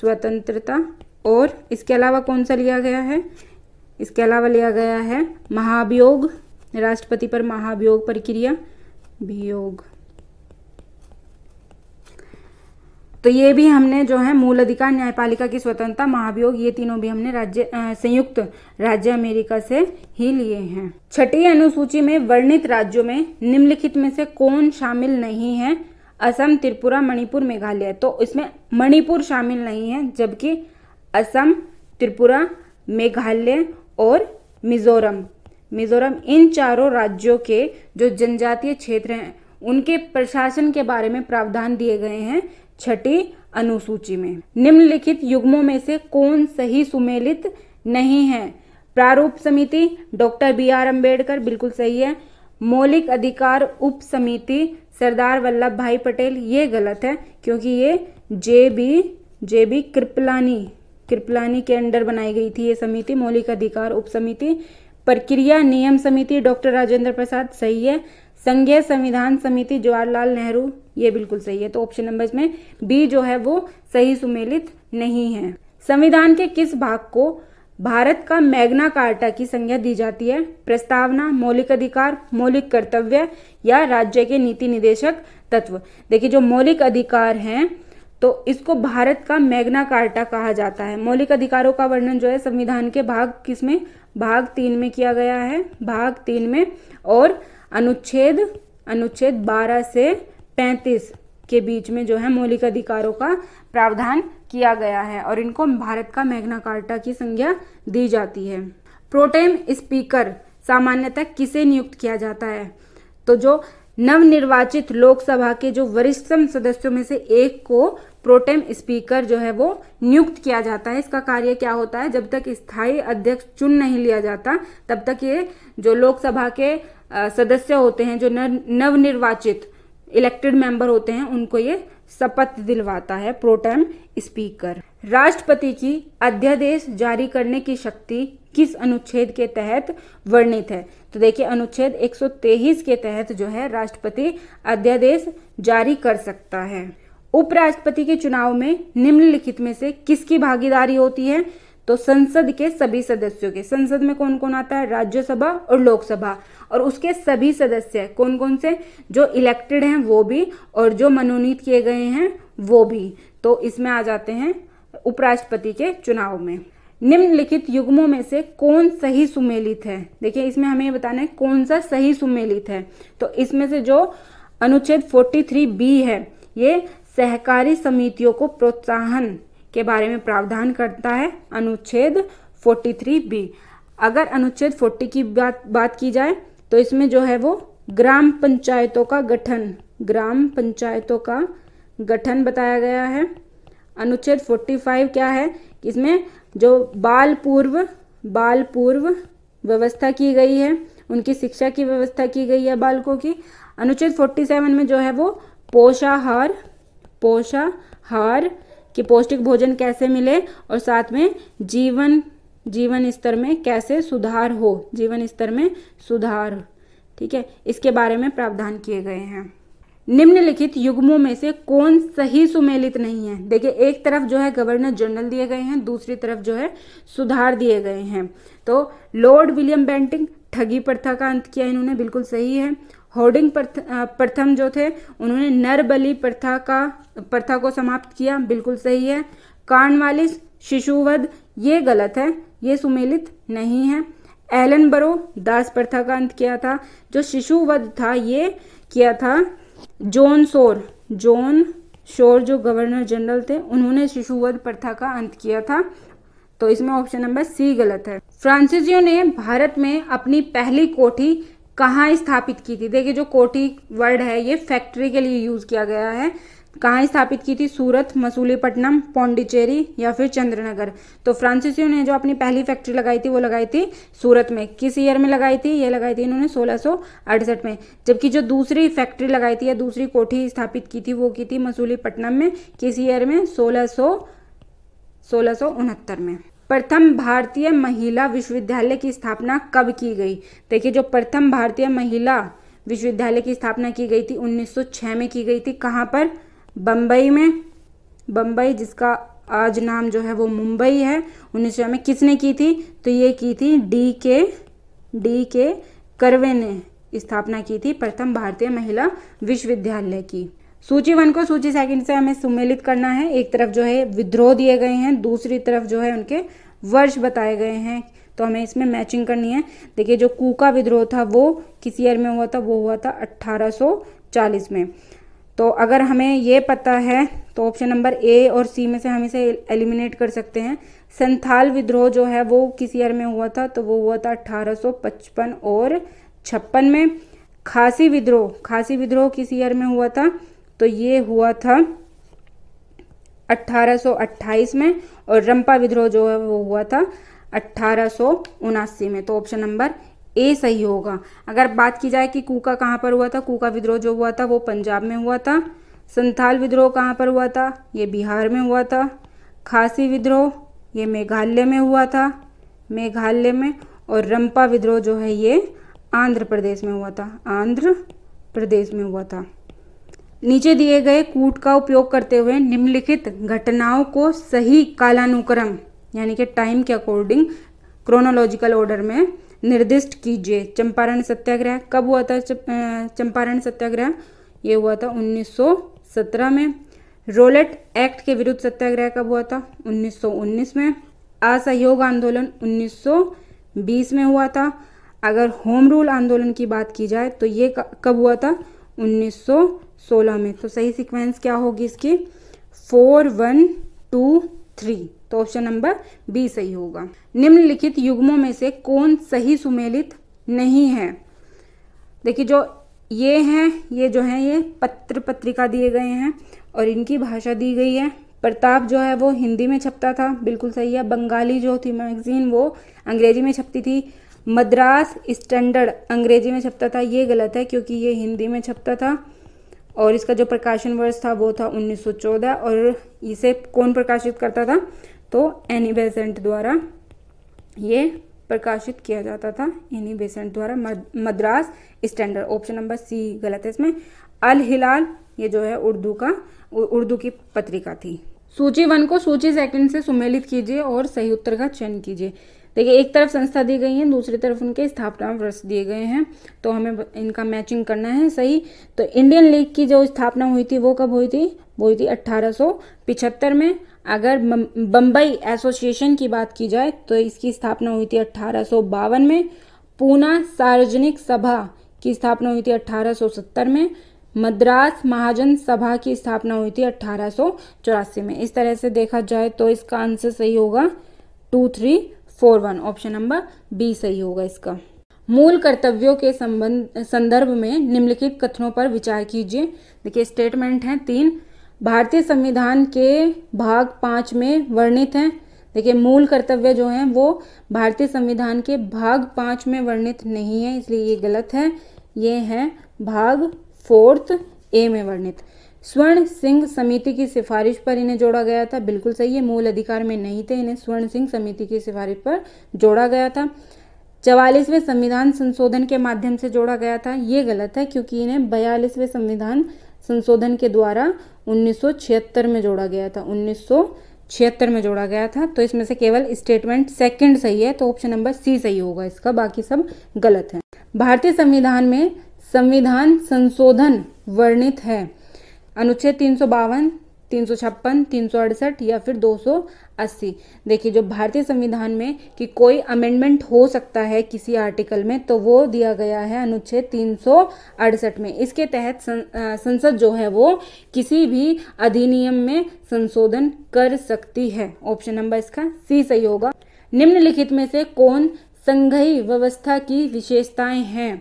स्वतंत्रता और इसके अलावा कौन सा लिया गया है इसके अलावा लिया गया है महाभियोग राष्ट्रपति पर महाभियोग प्रक्रिया भियोग। तो ये भी हमने जो है मूल अधिकार न्यायपालिका की स्वतंत्रता महाभियोग ये तीनों भी हमने राज्य संयुक्त राज्य अमेरिका से ही लिए हैं छठी अनुसूची में वर्णित राज्यों में निम्नलिखित में से कौन शामिल नहीं है असम त्रिपुरा मणिपुर मेघालय तो इसमें मणिपुर शामिल नहीं है जबकि असम त्रिपुरा मेघालय और मिजोरम मिजोरम इन चारों राज्यों के जो जनजातीय क्षेत्र हैं उनके प्रशासन के बारे में प्रावधान दिए गए हैं छठी अनुसूची में निम्नलिखित युग्मों में से कौन सही सुमेलित नहीं है प्रारूप समिति डॉक्टर बी आर अम्बेडकर बिल्कुल सही है मौलिक अधिकार उप समिति सरदार वल्लभ भाई पटेल ये गलत है क्योंकि ये J B J B Kripalani Kripalani के अंडर बनाई गई थी ये समिति मौलिक अधिकार उप समिति प्रक्रिया नियम समिति डॉक्टर राजेंद्र प्रसाद सही है संघीय संविधान समिति जवाहरलाल नेहरू ये बिल्कुल सही है तो ऑप्शन नंबर में बी जो है वो सही सुमेलित नहीं है संविधान के किस भाग को भारत का मैग्ना कार्टा की संज्ञा दी जाती है प्रस्तावना मौलिक अधिकार मौलिक कर्तव्य या राज्य के नीति निदेशक तत्व देखिए जो मौलिक अधिकार हैं तो इसको भारत का मैग्ना कार्टा कहा जाता है मौलिक अधिकारों का वर्णन जो है संविधान के भाग किसमें भाग तीन में किया गया है भाग तीन में और अनुच्छेद अनुच्छेद 12 से 35 के बीच में जो है मौलिक अधिकारों का प्रावधान किया गया है और इनको भारत का मैग्ना कार्टा की संज्ञा दी जाती है प्रोटेम स्पीकर सामान्यतः किसे नियुक्त किया जाता है तो जो निर्वाचित लोकसभा के जो वरिष्ठतम सदस्यों में से एक को प्रोटेम स्पीकर जो है वो नियुक्त किया जाता है इसका कार्य क्या होता है जब तक स्थायी अध्यक्ष चुन नहीं लिया जाता तब तक ये जो लोकसभा के सदस्य होते हैं जो नवनिर्वाचित इलेक्टेड मेंबर होते हैं उनको ये शपथ दिलवाता है प्रोटेम स्पीकर राष्ट्रपति की अध्यादेश जारी करने की शक्ति किस अनुच्छेद के तहत वर्णित है तो देखिए अनुच्छेद 123 के तहत जो है राष्ट्रपति अध्यादेश जारी कर सकता है उपराष्ट्रपति के चुनाव में निम्नलिखित में से किसकी भागीदारी होती है तो संसद के सभी सदस्यों के संसद में कौन कौन आता है राज्यसभा और लोकसभा और उसके सभी सदस्य कौन कौन से जो इलेक्टेड हैं वो भी और जो मनोनीत किए गए हैं वो भी तो इसमें आ जाते हैं उपराष्ट्रपति के चुनाव में निम्नलिखित युग्मों में से कौन सही सुमेलित है देखिए इसमें हमें बताना है कौन सा सही सुमेलित है तो इसमें से जो अनुच्छेद 43 बी है ये सहकारी समितियों को प्रोत्साहन के बारे में प्रावधान करता है अनुच्छेद 43 बी अगर अनुच्छेद 40 की बात बात की जाए तो इसमें जो है वो ग्राम पंचायतों का गठन ग्राम पंचायतों का गठन बताया गया है अनुच्छेद 45 क्या है इसमें जो बाल पूर्व बाल पूर्व व्यवस्था की गई है उनकी शिक्षा की व्यवस्था की गई है बालकों की अनुच्छेद 47 में जो है वो पोषाहार पोषाहार कि पौष्टिक भोजन कैसे मिले और साथ में जीवन जीवन स्तर में कैसे सुधार हो जीवन स्तर में सुधार ठीक है इसके बारे में प्रावधान किए गए हैं निम्नलिखित युग्मों में से कौन सही सुमेलित नहीं है देखिए एक तरफ जो है गवर्नर जनरल दिए गए हैं दूसरी तरफ जो है सुधार दिए गए हैं तो लॉर्ड विलियम बेंटिंग ठगी प्रथा का अंत किया इन्होंने बिल्कुल सही है होर्डिंग प्रथम जो थे उन्होंने नर बलि प्रथा का प्रथा को समाप्त किया बिल्कुल सही है वालिस शिशुवध ये गलत है ये सुमेलित नहीं है एलन बरो दास प्रथा का अंत किया था जो शिशुवध था ये किया था जोन शोर जोन शोर जो गवर्नर जनरल थे उन्होंने शिशुवध प्रथा का अंत किया था तो इसमें ऑप्शन नंबर सी गलत है फ्रांसिसियो ने भारत में अपनी पहली कोठी कहाँ स्थापित की थी देखिए जो कोटी वर्ड है ये फैक्ट्री के लिए यूज़ किया गया है कहाँ स्थापित की थी सूरत मसूलीपट्टनम पौंडीचेरी या फिर चंद्रनगर तो फ्रांसिसियो ने जो अपनी पहली फैक्ट्री लगाई थी वो लगाई थी सूरत में किस ईयर में लगाई थी ये लगाई थी इन्होंने सोलह में जबकि जो दूसरी फैक्ट्री लगाई थी या दूसरी कोठी स्थापित की थी वो की थी मसूलीपट्टनम में किस ईयर में सोलह सौ में प्रथम भारतीय महिला विश्वविद्यालय की स्थापना कब की गई देखिए जो प्रथम भारतीय महिला विश्वविद्यालय की स्थापना की गई थी 1906 में की गई थी कहाँ पर बम्बई में बम्बई जिसका आज नाम जो है वो मुंबई है उन्नीस में किसने की थी तो ये की थी डी के डी के करवे ने स्थापना की थी प्रथम भारतीय महिला विश्वविद्यालय की सूची वन को सूची सेकंड से हमें सुमेलित करना है एक तरफ जो है विद्रोह दिए गए हैं दूसरी तरफ जो है उनके वर्ष बताए गए हैं तो हमें इसमें मैचिंग करनी है देखिए जो कूका विद्रोह था वो किस ईयर में हुआ था वो हुआ था 1840 में तो अगर हमें ये पता है तो ऑप्शन नंबर ए और सी में से हम इसे एलिमिनेट कर सकते हैं संथाल विद्रोह जो है वो किस ईयर में हुआ था तो वो हुआ था 1855 और छप्पन में खासी विद्रोह खासी विद्रोह किस ईयर में हुआ था तो ये हुआ था 1828 में और रंपा विद्रोह जो है वो हुआ था अट्ठारह में तो ऑप्शन नंबर ए सही होगा अगर बात की जाए कि कूका कहाँ पर हुआ था कूका विद्रोह जो हुआ था वो पंजाब में हुआ था संथाल विद्रोह कहाँ पर हुआ था ये बिहार में हुआ था खासी विद्रोह ये मेघालय में हुआ था मेघालय में और रंपा विद्रोह जो है ये आंध्र प्रदेश में हुआ था आंध्र प्रदेश में हुआ था नीचे दिए गए कूट का उपयोग करते हुए निम्नलिखित घटनाओं को सही कालानुक्रम यानी कि टाइम के अकॉर्डिंग क्रोनोलॉजिकल ऑर्डर में निर्दिष्ट कीजिए चंपारण सत्याग्रह कब हुआ था चंपारण सत्याग्रह ये हुआ था 1917 में रोलेट एक्ट के विरुद्ध सत्याग्रह कब हुआ था 1919 में असहयोग आंदोलन 1920 में हुआ था अगर होम रूल आंदोलन की बात की जाए तो ये कब हुआ था सोलह में तो सही सीक्वेंस क्या होगी इसकी फोर वन टू थ्री तो ऑप्शन नंबर बी सही होगा निम्नलिखित युग्मों में से कौन सही सुमेलित नहीं है देखिए जो ये हैं ये जो हैं ये पत्र पत्रिका दिए गए हैं और इनकी भाषा दी गई है प्रताप जो है वो हिंदी में छपता था बिल्कुल सही है बंगाली जो थी मैगजीन वो अंग्रेजी में छपती थी मद्रास स्टैंडर्ड अंग्रेजी में छपता था ये गलत है क्योंकि ये हिंदी में छपता था और इसका जो प्रकाशन वर्ष था वो था 1914 और इसे कौन प्रकाशित करता था तो एनी बेसेंट द्वारा ये प्रकाशित किया जाता था एनी बेसेंट द्वारा Madras standard option number C गलत है इसमें अल हिलाल ये जो है उर्दू का उर्दू की पत्रिका थी सूची वन को सूची सेकंड से सुमेलित कीजिए और सही उत्तर का चयन कीजिए देखिए एक तरफ संस्था दी गई है दूसरी तरफ उनके स्थापना वर्ष दिए गए हैं तो हमें इनका मैचिंग करना है सही तो इंडियन लीग की जो स्थापना हुई थी वो कब हुई थी वो हुई थी अट्ठारह में अगर बम्बई एसोसिएशन की बात की जाए तो इसकी स्थापना हुई थी अट्ठारह में पूना सार्वजनिक सभा की स्थापना हुई थी अट्ठारह में मद्रास महाजन सभा की स्थापना हुई थी अट्ठारह में इस तरह से देखा जाए तो इसका आंसर सही होगा two three four one option number B सही होगा इसका मूल कर्तव्यों के संबंध संदर्भ में निम्नलिखित कथनों पर विचार कीजिए देखिए स्टेटमेंट हैं तीन भारतीय संविधान के भाग पाँच में वर्णित हैं देखिए मूल कर्तव्य जो हैं वो भारतीय संविधान के भाग पाँच में वर्णित नहीं है इसलिए ये गलत है ये है भाग फोर्थ ए में वर्णित स्वर्ण सिंह समिति की सिफारिश पर इन्हें जोड़ा गया था बिल्कुल सही है मूल अधिकार में नहीं थे इन्हें स्वर्ण सिंह समिति की सिफारिश पर जोड़ा गया था चवालीसवें संविधान संशोधन के माध्यम से जोड़ा गया था ये गलत है क्योंकि इन्हें बयालीसवें संविधान संशोधन के द्वारा 1976 में जोड़ा गया था 1976 में जोड़ा गया था तो इसमें से केवल स्टेटमेंट सेकंड सही है तो ऑप्शन नंबर सी सही होगा इसका बाकी सब गलत है भारतीय संविधान में संविधान संशोधन वर्णित है अनुच्छेद तीन सौ बावन तीन सौ छप्पन तीन सौ अड़सठ या फिर दो सौ अस्सी देखिए जो भारतीय संविधान में कि कोई अमेंडमेंट हो सकता है किसी आर्टिकल में तो वो दिया गया है अनुच्छेद तीन सौ अड़सठ में इसके तहत संसद जो है वो किसी भी अधिनियम में संशोधन कर सकती है ऑप्शन नंबर इसका सी सही होगा निम्नलिखित में से कौन संघई व्यवस्था की विशेषताएं हैं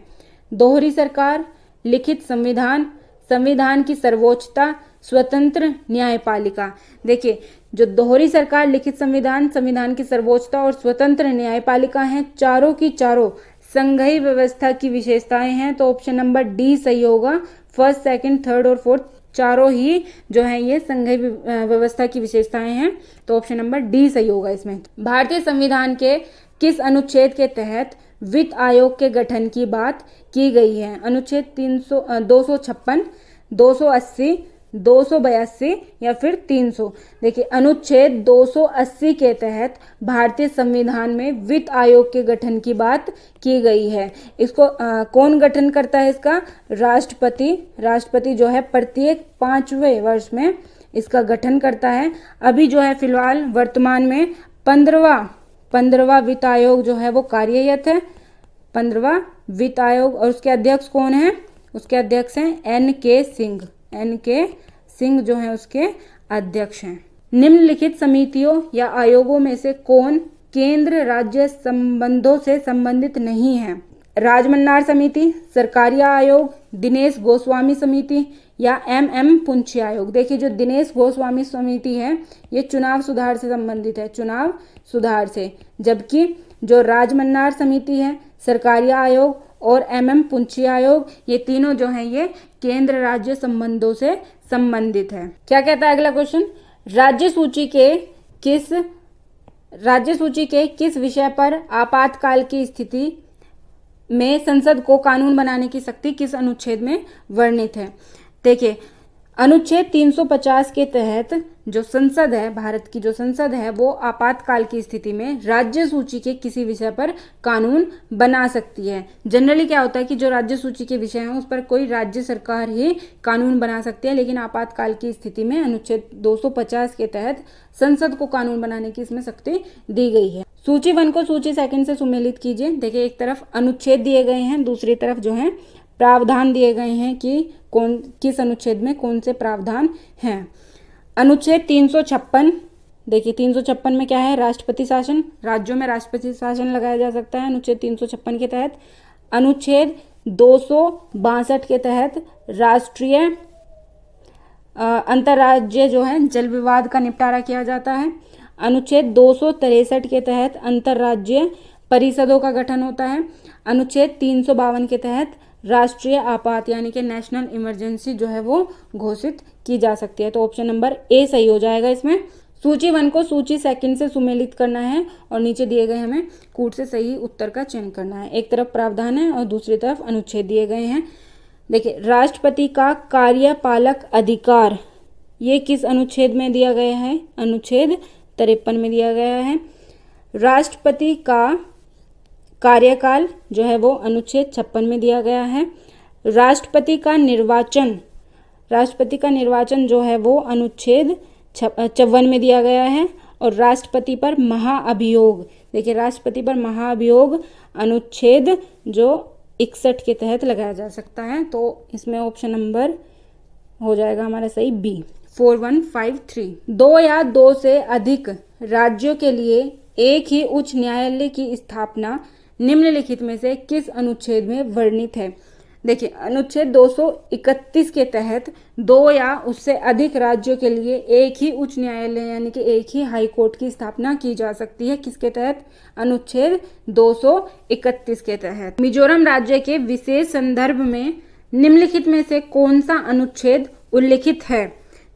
दोहरी सरकार लिखित संविधान संविधान की सर्वोच्चता स्वतंत्र न्यायपालिका देखिए जो दोहरी सरकार लिखित संविधान संविधान की सर्वोच्चता और स्वतंत्र न्यायपालिका है चारों की चारों संघई व्यवस्था की विशेषताएं हैं तो ऑप्शन नंबर डी सही होगा फर्स्ट सेकंड थर्ड और फोर्थ चारों ही जो है ये संघई व्यवस्था की विशेषताएं हैं तो ऑप्शन नंबर डी सही होगा इसमें भारतीय संविधान के किस अनुच्छेद के तहत वित्त आयोग के गठन की बात की गई है अनुच्छेद तीन सौ दो सौ छप्पन दो सौ अस्सी दो सौ बयासी या फिर तीन सौ देखिए अनुच्छेद 280 के तहत भारतीय संविधान में वित्त आयोग के गठन की बात की गई है इसको आ, कौन गठन करता है इसका राष्ट्रपति राष्ट्रपति जो है प्रत्येक पांचवें वर्ष में इसका गठन करता है अभी जो है फिलहाल वर्तमान में पंद्रवा पंद्रवा वित्त आयोग जो है वो कार्यरत है पंद्रवा वित्त आयोग और उसके अध्यक्ष कौन है उसके अध्यक्ष हैं एन के सिंह एन के सिंह जो हैं उसके अध्यक्ष हैं निम्नलिखित समितियों या आयोगों में से कौन केंद्र राज्य संबंधों से संबंधित नहीं है राजमन्नार समिति सरकारिया आयोग दिनेश गोस्वामी समिति या एम एम पुंछी आयोग देखिए जो दिनेश गोस्वामी समिति है ये चुनाव सुधार से संबंधित है चुनाव सुधार से जबकि जो राजमन्नार समिति है सरकारिया आयोग और एम एम पुंछी आयोग ये तीनों जो हैं ये केंद्र राज्य संबंधों से संबंधित है क्या कहता है अगला क्वेश्चन राज्य सूची के किस राज्य सूची के किस विषय पर आपातकाल की स्थिति में संसद को कानून बनाने की शक्ति किस अनुच्छेद में वर्णित है देखिए अनुच्छेद 350 के तहत जो संसद है भारत की जो संसद है वो आपातकाल की स्थिति में राज्य सूची के किसी विषय पर कानून बना सकती है जनरली क्या होता है कि जो राज्य सूची के विषय हैं उस पर कोई राज्य सरकार ही कानून बना सकती है लेकिन आपातकाल की स्थिति में अनुच्छेद 250 के तहत संसद को कानून बनाने की इसमें शक्ति दी गई है सूची वन को सूची सेकंड से सुमेलित कीजिए देखिए एक तरफ अनुच्छेद दिए गए हैं दूसरी तरफ जो है प्रावधान दिए गए हैं कि कौन किस अनुच्छेद में कौन से प्रावधान हैं अनुच्छेद तीन सौ छप्पन देखिए तीन सौ छप्पन में क्या है राष्ट्रपति शासन राज्यों में राष्ट्रपति शासन लगाया जा सकता है अनुच्छेद तीन सौ छप्पन के तहत अनुच्छेद दो सौ बासठ के तहत राष्ट्रीय अंतर्राज्य जो है जल विवाद का निपटारा किया जाता है अनुच्छेद दो सौ तिरसठ के तहत अंतर्राज्य परिषदों का गठन होता है अनुच्छेद तीन सौ बावन के तहत राष्ट्रीय आपात यानी कि नेशनल इमरजेंसी जो है वो घोषित की जा सकती है तो ऑप्शन नंबर ए सही हो जाएगा इसमें सूची वन को सूची सेकंड से सुमेलित करना है और नीचे दिए गए हमें कूट से सही उत्तर का चयन करना है एक तरफ प्रावधान है और दूसरी तरफ अनुच्छेद दिए गए हैं देखिए राष्ट्रपति का कार्यपालक अधिकार ये किस अनुच्छेद में दिया गया है अनुच्छेद तिरपन में दिया गया है राष्ट्रपति का कार्यकाल जो है वो अनुच्छेद छप्पन में दिया गया है राष्ट्रपति का निर्वाचन राष्ट्रपति का निर्वाचन जो है वो अनुच्छेद चौवन में दिया गया है और राष्ट्रपति पर महाअभियोग देखिए राष्ट्रपति पर महाअभियोग अनुच्छेद जो इकसठ के तहत लगाया जा सकता है तो इसमें ऑप्शन नंबर हो जाएगा हमारा सही B four one five three दो या दो से अधिक राज्यों के लिए एक ही उच्च न्यायालय की स्थापना निम्नलिखित में से किस अनुच्छेद में वर्णित है देखिए अनुच्छेद 231 के तहत दो या उससे अधिक राज्यों के लिए एक ही उच्च न्यायालय यानी कि एक ही हाई कोर्ट की स्थापना की जा सकती है किसके तहत अनुच्छेद 231 के तहत मिजोरम राज्य के विशेष संदर्भ में निम्नलिखित में से कौन सा अनुच्छेद उल्लिखित है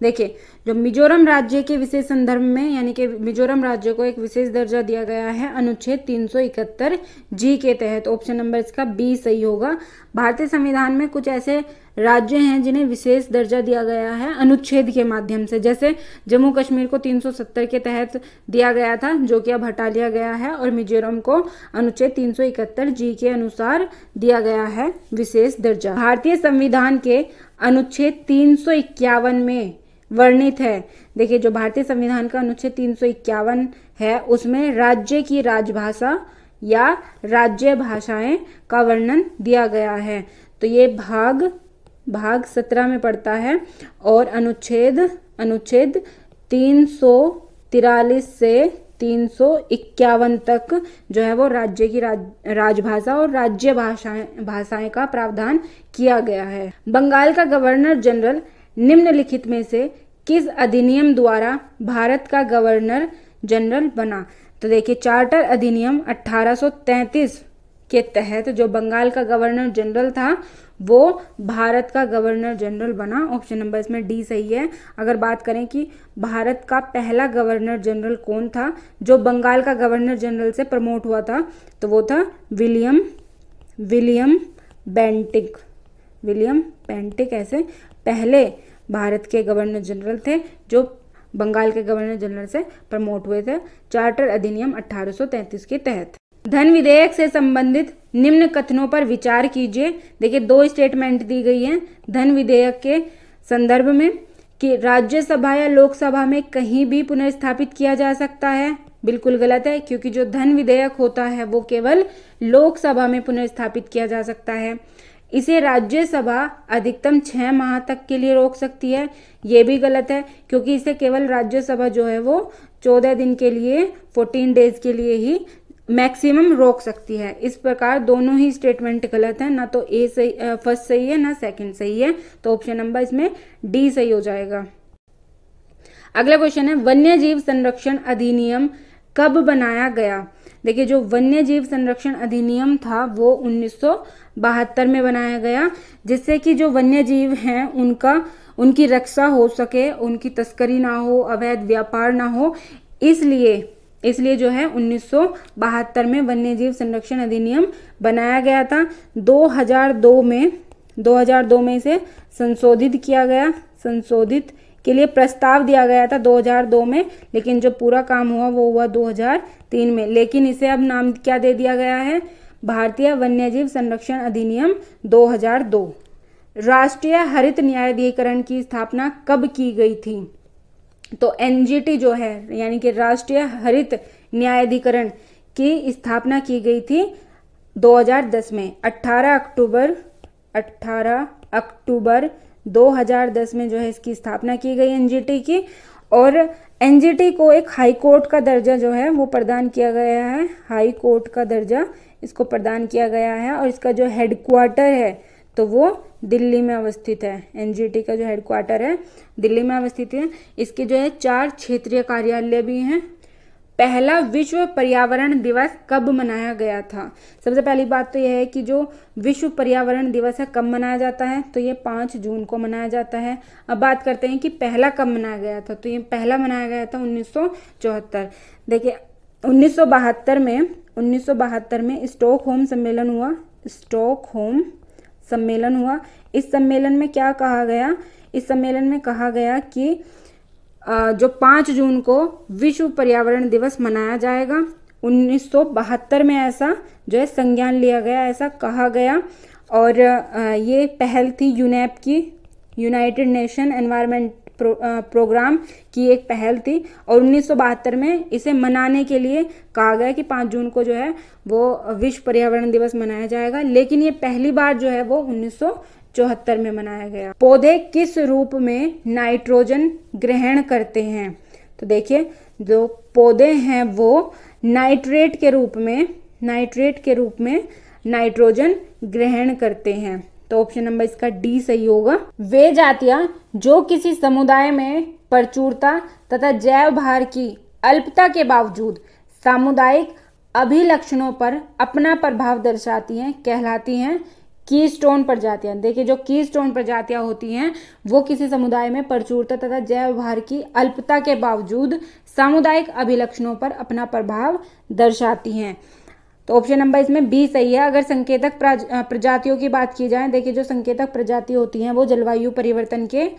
देखिए जो मिजोरम राज्य के विशेष संदर्भ में यानी कि मिजोरम राज्य को एक विशेष दर्जा दिया गया है अनुच्छेद 371 जी के तहत ऑप्शन नंबर इसका बी सही होगा भारतीय संविधान में कुछ ऐसे राज्य हैं जिन्हें विशेष दर्जा दिया गया है अनुच्छेद के माध्यम से जैसे जम्मू कश्मीर को 370 के तहत दिया गया था जो कि अब हटा लिया गया है और मिजोरम को अनुच्छेद तीन जी के अनुसार दिया गया है विशेष दर्जा भारतीय संविधान के अनुच्छेद तीन में वर्णित है देखिए जो भारतीय संविधान का अनुच्छेद तीन है उसमें राज्य की राजभाषा या राज्य भाषाएं का वर्णन दिया गया है तो ये भाग भाग सत्रह में पड़ता है और अनुच्छेद अनुच्छेद तीन से तीन तक जो है वो राज्य की राज राजभाषा और राज्य भाषाएं भाषाएं का प्रावधान किया गया है बंगाल का गवर्नर जनरल निम्नलिखित में से किस अधिनियम द्वारा भारत का गवर्नर जनरल बना तो देखिए चार्टर अधिनियम 1833 के तहत जो बंगाल का गवर्नर जनरल था वो भारत का गवर्नर जनरल बना ऑप्शन नंबर इसमें डी सही है अगर बात करें कि भारत का पहला गवर्नर जनरल कौन था जो बंगाल का गवर्नर जनरल से प्रमोट हुआ था तो वो था विलियम विलियम बेंटिक विलियम पेंटे कैसे पहले भारत के गवर्नर जनरल थे जो बंगाल के गवर्नर जनरल से प्रमोट हुए थे चार्टर अधिनियम 1833 के तहत धन विधेयक से संबंधित निम्न कथनों पर विचार कीजिए देखिए दो स्टेटमेंट दी गई है धन विधेयक के संदर्भ में कि राज्यसभा या लोकसभा में कहीं भी पुनर्स्थापित किया जा सकता है बिल्कुल गलत है क्योंकि जो धन विधेयक होता है वो केवल लोकसभा में पुनर्स्थापित किया जा सकता है इसे राज्यसभा अधिकतम छः माह तक के लिए रोक सकती है ये भी गलत है क्योंकि इसे केवल राज्यसभा जो है वो चौदह दिन के लिए फोर्टीन डेज के लिए ही मैक्सिमम रोक सकती है इस प्रकार दोनों ही स्टेटमेंट गलत है ना तो ए सही फर्स्ट सही है ना सेकंड सही है तो ऑप्शन नंबर इसमें डी सही हो जाएगा अगला क्वेश्चन है वन्य जीव संरक्षण अधिनियम कब बनाया गया देखिए जो वन्य जीव संरक्षण अधिनियम था वो उन्नीस में बनाया गया जिससे कि जो वन्य जीव हैं उनका उनकी रक्षा हो सके उनकी तस्करी ना हो अवैध व्यापार ना हो इसलिए इसलिए जो है उन्नीस में वन्य जीव संरक्षण अधिनियम बनाया गया था 2002 में 2002 में इसे संशोधित किया गया संशोधित के लिए प्रस्ताव दिया गया था 2002 में लेकिन जो पूरा काम हुआ वो हुआ 2003 में लेकिन इसे अब नाम क्या दे दिया गया है भारतीय वन्यजीव संरक्षण अधिनियम 2002 राष्ट्रीय हरित न्यायाधिकरण की स्थापना कब की गई थी तो एनजीटी जो है यानी कि राष्ट्रीय हरित न्यायाधिकरण की स्थापना की गई थी 2010 में 18 अक्टूबर 18 अक्टूबर 2010 में जो है इसकी स्थापना की गई एनजीटी की और एनजीटी को एक हाई कोर्ट का दर्जा जो है वो प्रदान किया गया है हाई कोर्ट का दर्जा इसको प्रदान किया गया है और इसका जो हेडक्वार्टर है तो वो दिल्ली में अवस्थित है एनजीटी का जो हेडक्वार्टर है दिल्ली में अवस्थित है इसके जो है चार क्षेत्रीय कार्यालय भी हैं पहला विश्व पर्यावरण दिवस कब मनाया गया था सबसे पहली बात तो यह है कि जो विश्व पर्यावरण दिवस है कब मनाया जाता है तो ये पाँच जून को मनाया जाता है अब बात करते हैं कि पहला कब मनाया गया था तो ये पहला मनाया गया था उन्नीस देखिए उन्नीस में उन्नीस में स्टोक होम सम्मेलन हुआ स्टोक होम सम्मेलन हुआ इस सम्मेलन में क्या कहा गया इस सम्मेलन में कहा गया कि जो पाँच जून को विश्व पर्यावरण दिवस मनाया जाएगा 1972 में ऐसा जो है संज्ञान लिया गया ऐसा कहा गया और ये पहल थी यूनेप की यूनाइटेड नेशन एनवायरनमेंट प्रोग्राम की एक पहल थी और उन्नीस में इसे मनाने के लिए कहा गया कि 5 जून को जो है वो विश्व पर्यावरण दिवस मनाया जाएगा लेकिन ये पहली बार जो है वो उन्नीस चौहत्तर में मनाया गया पौधे किस रूप में नाइट्रोजन ग्रहण करते हैं तो देखिए जो पौधे हैं वो नाइट्रेट के रूप में नाइट्रेट के रूप में नाइट्रोजन ग्रहण करते हैं तो ऑप्शन नंबर इसका डी सही होगा वे जातियां जो किसी समुदाय में प्रचुरता तथा जैव भार की अल्पता के बावजूद सामुदायिक अभिलक्षणों पर अपना प्रभाव दर्शाती हैं कहलाती हैं की स्टोन प्रजातियाँ देखिए जो की स्टोन प्रजातियाँ होती हैं वो किसी समुदाय में प्रचुरता तथा जैव व्यवहार की अल्पता के बावजूद सामुदायिक अभिलक्षणों पर अपना प्रभाव दर्शाती हैं तो ऑप्शन नंबर इसमें बी सही है अगर संकेतक प्रजातियों की बात की जाए देखिए जो संकेतक प्रजाति होती हैं वो जलवायु परिवर्तन के आ,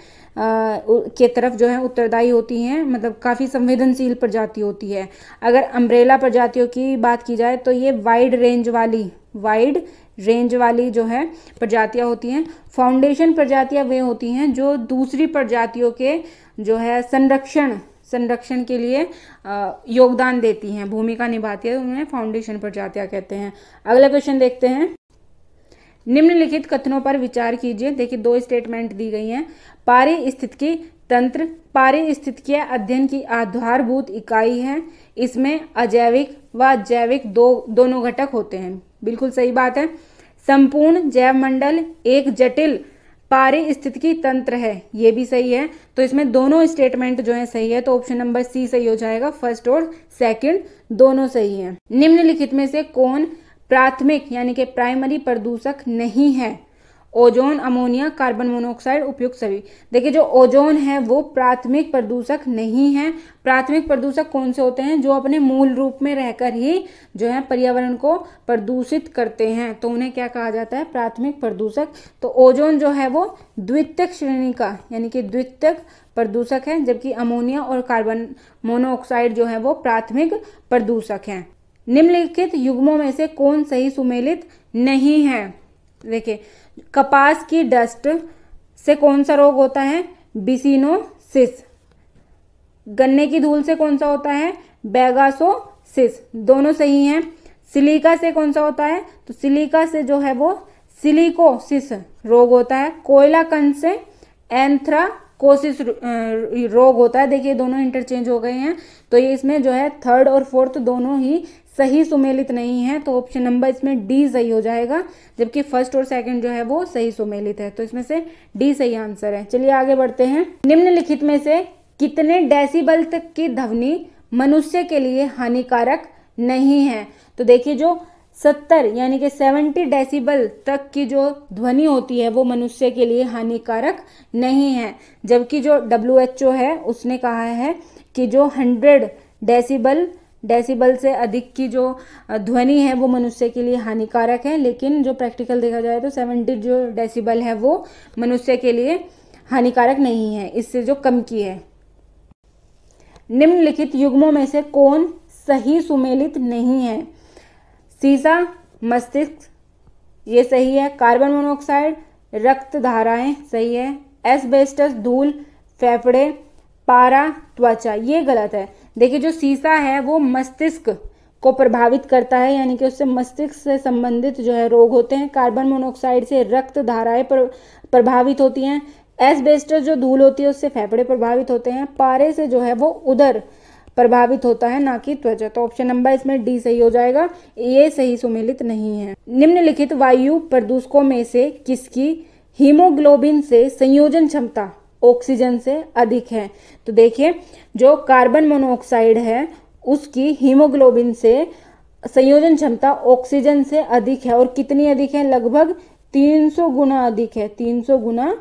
के तरफ जो है उत्तरदायी होती हैं मतलब काफ़ी संवेदनशील प्रजाति होती है अगर अम्ब्रेला प्रजातियों की बात की जाए तो ये वाइड रेंज वाली वाइड रेंज वाली जो है प्रजातियाँ होती हैं फाउंडेशन प्रजातियाँ वे होती हैं जो दूसरी प्रजातियों के जो है संरक्षण संरक्षण के लिए योगदान देती हैं भूमिका निभाती है उन्हें फाउंडेशन प्रजातियाँ कहते हैं अगला क्वेश्चन देखते हैं निम्नलिखित कथनों पर विचार कीजिए देखिए दो स्टेटमेंट दी गई हैं पारे स्थिति की तंत्र पारिस्थितिकीय अध्ययन की आधारभूत इकाई है इसमें अजैविक व जैविक दो दोनों घटक होते हैं बिल्कुल सही बात है संपूर्ण जैव मंडल एक जटिल पारिस्थितिकी तंत्र है ये भी सही है तो इसमें दोनों स्टेटमेंट जो है सही है तो ऑप्शन नंबर सी सही हो जाएगा फर्स्ट और सेकंड दोनों सही है निम्नलिखित में से कौन प्राथमिक यानी कि प्राइमरी प्रदूषक नहीं है ओजोन अमोनिया कार्बन मोनोऑक्साइड उपयुक्त सभी देखिए जो ओजोन है वो प्राथमिक प्रदूषक नहीं है प्राथमिक प्रदूषक कौन से होते हैं जो अपने मूल रूप में रहकर ही जो है पर्यावरण को प्रदूषित करते हैं तो उन्हें क्या कहा जाता है प्राथमिक प्रदूषक तो ओजोन जो है वो द्वितीयक श्रेणी का यानी कि द्वितीयक प्रदूषक है जबकि अमोनिया और कार्बन मोनोऑक्साइड जो है वो प्राथमिक प्रदूषक है निम्नलिखित युग्मों में से कौन सही सुमेलित नहीं है देखिये कपास की डस्ट से कौन सा रोग होता है बिसिनोसिस गन्ने की धूल से कौन सा होता है बैगासोसिस दोनों सही हैं सिलिका से कौन सा होता है तो सिलिका से जो है वो सिलिकोसिस रोग होता है कोयला कंस से एंथ्राकोसिस रोग होता है देखिए दोनों इंटरचेंज हो गए हैं तो ये इसमें जो है थर्ड और फोर्थ दोनों ही सही सुमेलित नहीं है तो ऑप्शन नंबर इसमें डी सही हो जाएगा जबकि फर्स्ट और सेकंड जो है वो सही सुमेलित है तो इसमें से डी सही आंसर है चलिए आगे बढ़ते हैं निम्नलिखित में से कितने डेसिबल तक की ध्वनि मनुष्य के लिए हानिकारक नहीं है तो देखिए जो सत्तर यानी कि सेवेंटी डेसिबल तक की जो ध्वनि होती है वो मनुष्य के लिए हानिकारक नहीं है जबकि जो डब्ल्यू है उसने कहा है कि जो हंड्रेड डेसिबल डेसिबल से अधिक की जो ध्वनि है वो मनुष्य के लिए हानिकारक है लेकिन जो प्रैक्टिकल देखा जाए तो सेवेंटी जो डेसिबल है वो मनुष्य के लिए हानिकारक नहीं है इससे जो कम की है निम्नलिखित युग्मों में से कौन सही सुमेलित नहीं है सीसा मस्तिष्क ये सही है कार्बन मोनोऑक्साइड रक्त धाराएं सही है एसबेस्टस धूल फेफड़े पारा त्वचा ये गलत है देखिए जो सीसा है वो मस्तिष्क को प्रभावित करता है यानी कि उससे मस्तिष्क से संबंधित जो है रोग होते हैं कार्बन मोनोऑक्साइड से रक्त धाराएं पर, प्रभावित होती हैं एसबेस्टर जो धूल होती है उससे फेफड़े प्रभावित होते हैं पारे से जो है वो उधर प्रभावित होता है ना कि त्वचा तो ऑप्शन नंबर इसमें डी सही हो जाएगा ये सही सुमेलित नहीं है निम्नलिखित वायु प्रदूषकों में से किसकी हीमोग्लोबिन से संयोजन क्षमता ऑक्सीजन से अधिक है तो देखिए जो कार्बन मोनोऑक्साइड है उसकी हीमोग्लोबिन से संयोजन क्षमता ऑक्सीजन से अधिक है और कितनी अधिक है लगभग 300 गुना अधिक है 300 गुना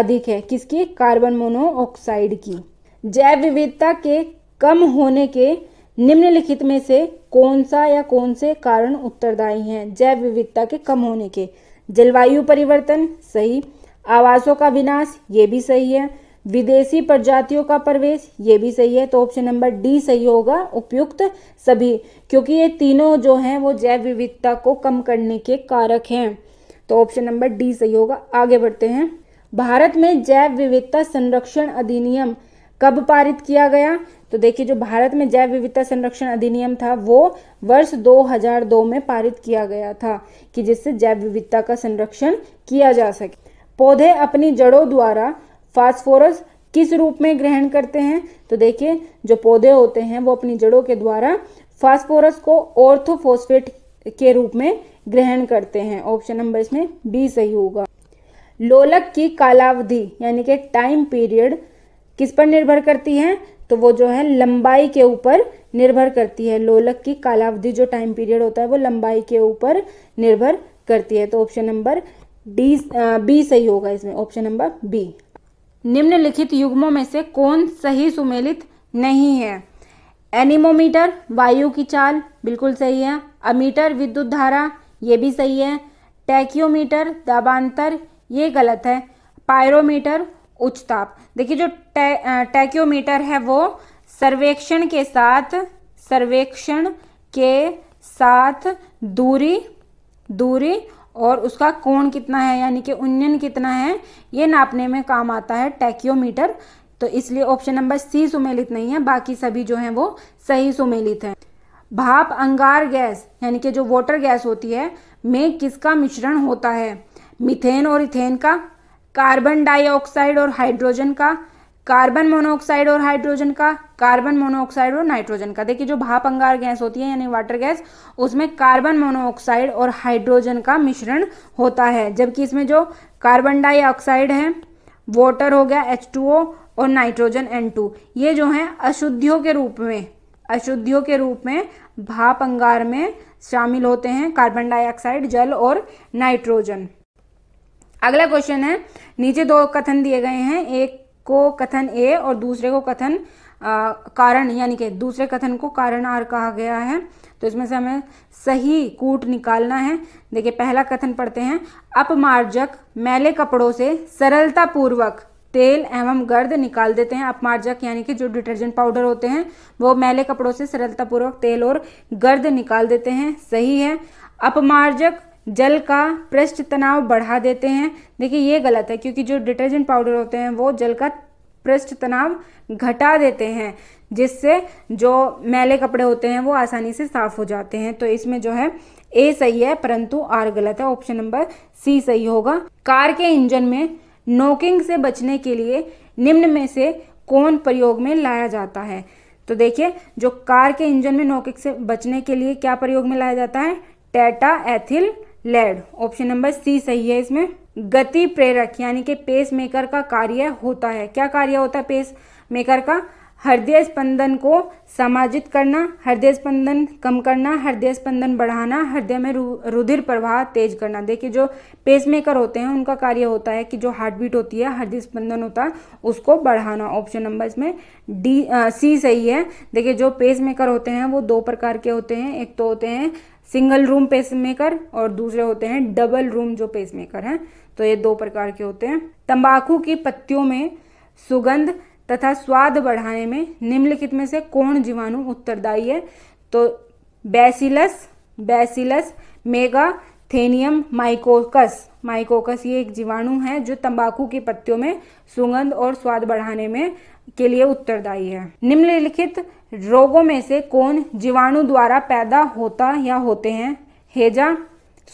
अधिक है किसकी कार्बन मोनोऑक्साइड की जैव विविधता के कम होने के निम्नलिखित में से कौन सा या कौन से कारण उत्तरदायी हैं जैव विविधता के कम होने के जलवायु परिवर्तन सही आवासों का विनाश ये भी सही है विदेशी प्रजातियों का प्रवेश ये भी सही है तो ऑप्शन नंबर डी सही होगा उपयुक्त सभी क्योंकि ये तीनों जो हैं वो जैव विविधता को कम करने के कारक हैं तो ऑप्शन नंबर डी सही होगा आगे बढ़ते हैं भारत में जैव विविधता संरक्षण अधिनियम कब पारित किया गया तो देखिए जो भारत में जैव विविधता संरक्षण अधिनियम था वो वर्ष 2002 में पारित किया गया था कि जिससे जैव विविधता का संरक्षण किया जा सके पौधे अपनी जड़ों द्वारा फास्फोरस किस रूप में ग्रहण करते हैं तो देखिए जो पौधे होते हैं वो अपनी जड़ों के द्वारा फास्फोरस को ऑर्थोफोस्फेट के रूप में ग्रहण करते हैं ऑप्शन नंबर इसमें बी सही होगा लोलक की कालावधि यानी कि टाइम पीरियड किस पर निर्भर करती है तो वो जो है लंबाई के ऊपर निर्भर करती है लोलक की कालावधि जो टाइम पीरियड होता है वो लंबाई के ऊपर निर्भर करती है तो ऑप्शन नंबर डी बी सही होगा इसमें ऑप्शन नंबर बी निम्नलिखित युग्मों में से कौन सही सुमेलित नहीं है एनिमोमीटर वायु की चाल बिल्कुल सही है अमीटर विद्युत धारा ये भी सही है टैक्योमीटर दबांतर ये गलत है पायरोमीटर उच्च ताप देखिए जो टै, टैक्योमीटर है वो सर्वेक्षण के साथ सर्वेक्षण के साथ दूरी दूरी और उसका कोण कितना है यानी कि उन्यन कितना है ये नापने में काम आता है टैक्योमीटर तो इसलिए ऑप्शन नंबर सी सुमेलित नहीं है बाकी सभी जो हैं वो सही सुमेलित हैं भाप अंगार गैस यानी कि जो वाटर गैस होती है में किसका मिश्रण होता है मिथेन और इथेन का कार्बन डाइऑक्साइड और हाइड्रोजन का कार्बन मोनोऑक्साइड और हाइड्रोजन का कार्बन मोनोऑक्साइड और नाइट्रोजन का देखिए जो भाप अंगार गैस होती है यानी वाटर गैस उसमें कार्बन मोनोऑक्साइड और हाइड्रोजन का मिश्रण होता है जबकि इसमें जो कार्बन डाइऑक्साइड है वाटर हो गया एच और नाइट्रोजन एन ये जो है अशुद्धियों के रूप में अशुद्धियों के रूप में भाप अंगार में शामिल होते हैं कार्बन डाइऑक्साइड जल और नाइट्रोजन अगला क्वेश्चन है नीचे दो कथन दिए गए हैं एक को कथन ए और दूसरे को कथन कारण यानी कि दूसरे कथन को कारण आर कहा गया है तो इसमें से हमें सही कूट निकालना है देखिए पहला कथन पढ़ते हैं अपमार्जक मैले कपड़ों से सरलतापूर्वक तेल एवं गर्द निकाल देते हैं अपमार्जक यानी कि जो डिटर्जेंट पाउडर होते हैं वो मैले कपड़ों से सरलतापूर्वक तेल और गर्द निकाल देते हैं सही है अपमार्जक जल का पृष्ठ तनाव बढ़ा देते हैं देखिए ये गलत है क्योंकि जो डिटर्जेंट पाउडर होते हैं वो जल का पृष्ठ तनाव घटा देते हैं जिससे जो मैले कपड़े होते हैं वो आसानी से साफ हो जाते हैं तो इसमें जो है ए सही है परंतु आर गलत है ऑप्शन नंबर सी सही होगा कार के इंजन में नोकिंग से बचने के लिए निम्न में से कौन प्रयोग में लाया जाता है तो देखिए जो कार के इंजन में नोकिंग से बचने के लिए क्या प्रयोग में लाया जाता है tetraethyl lead option number C सही है इसमें गति प्रेरक यानी कि पेस मेकर का कार्य होता है क्या कार्य होता है पेस मेकर का हृदय स्पंदन को समाजित करना हृदय स्पंदन कम करना हृदय स्पंदन बढ़ाना हृदय में रुधिर प्रवाह तेज करना देखिए जो पेसमेकर होते हैं उनका कार्य होता है कि जो हार्ट बीट होती है हृदय स्पंदन होता है उसको बढ़ाना ऑप्शन नंबर इसमें डी सी सही है देखिए जो पेसमेकर होते हैं वो दो प्रकार के होते हैं एक तो होते हैं सिंगल रूम पेस मेकर और दूसरे होते हैं डबल रूम जो पेस मेकर हैं तो ये दो प्रकार के होते हैं तंबाकू की पत्तियों में सुगंध तथा स्वाद बढ़ाने में निम्नलिखित में से कौन जीवाणु उत्तरदायी है तो bacillus bacillus megatherium micrococcus micrococcus ये एक जीवाणु है जो तंबाकू की पत्तियों में सुगंध और स्वाद बढ़ाने में के लिए उत्तरदायी है निम्नलिखित रोगों में से कौन जीवाणु द्वारा पैदा होता या होते हैं हेजा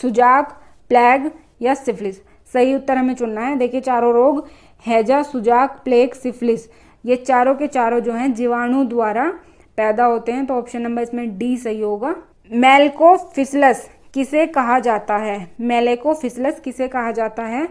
सुजाक प्लेग या सिफिलिस सही उत्तर हमें चुनना है देखिए चारों रोग हैजा सुजाक प्लेग सिफिलिस ये चारों के चारों जो हैं जीवाणु द्वारा पैदा होते हैं तो ऑप्शन नंबर इसमें डी सही होगा मेलकोफिसलस किसे कहा जाता है मेलेकोफिसलस किसे कहा जाता है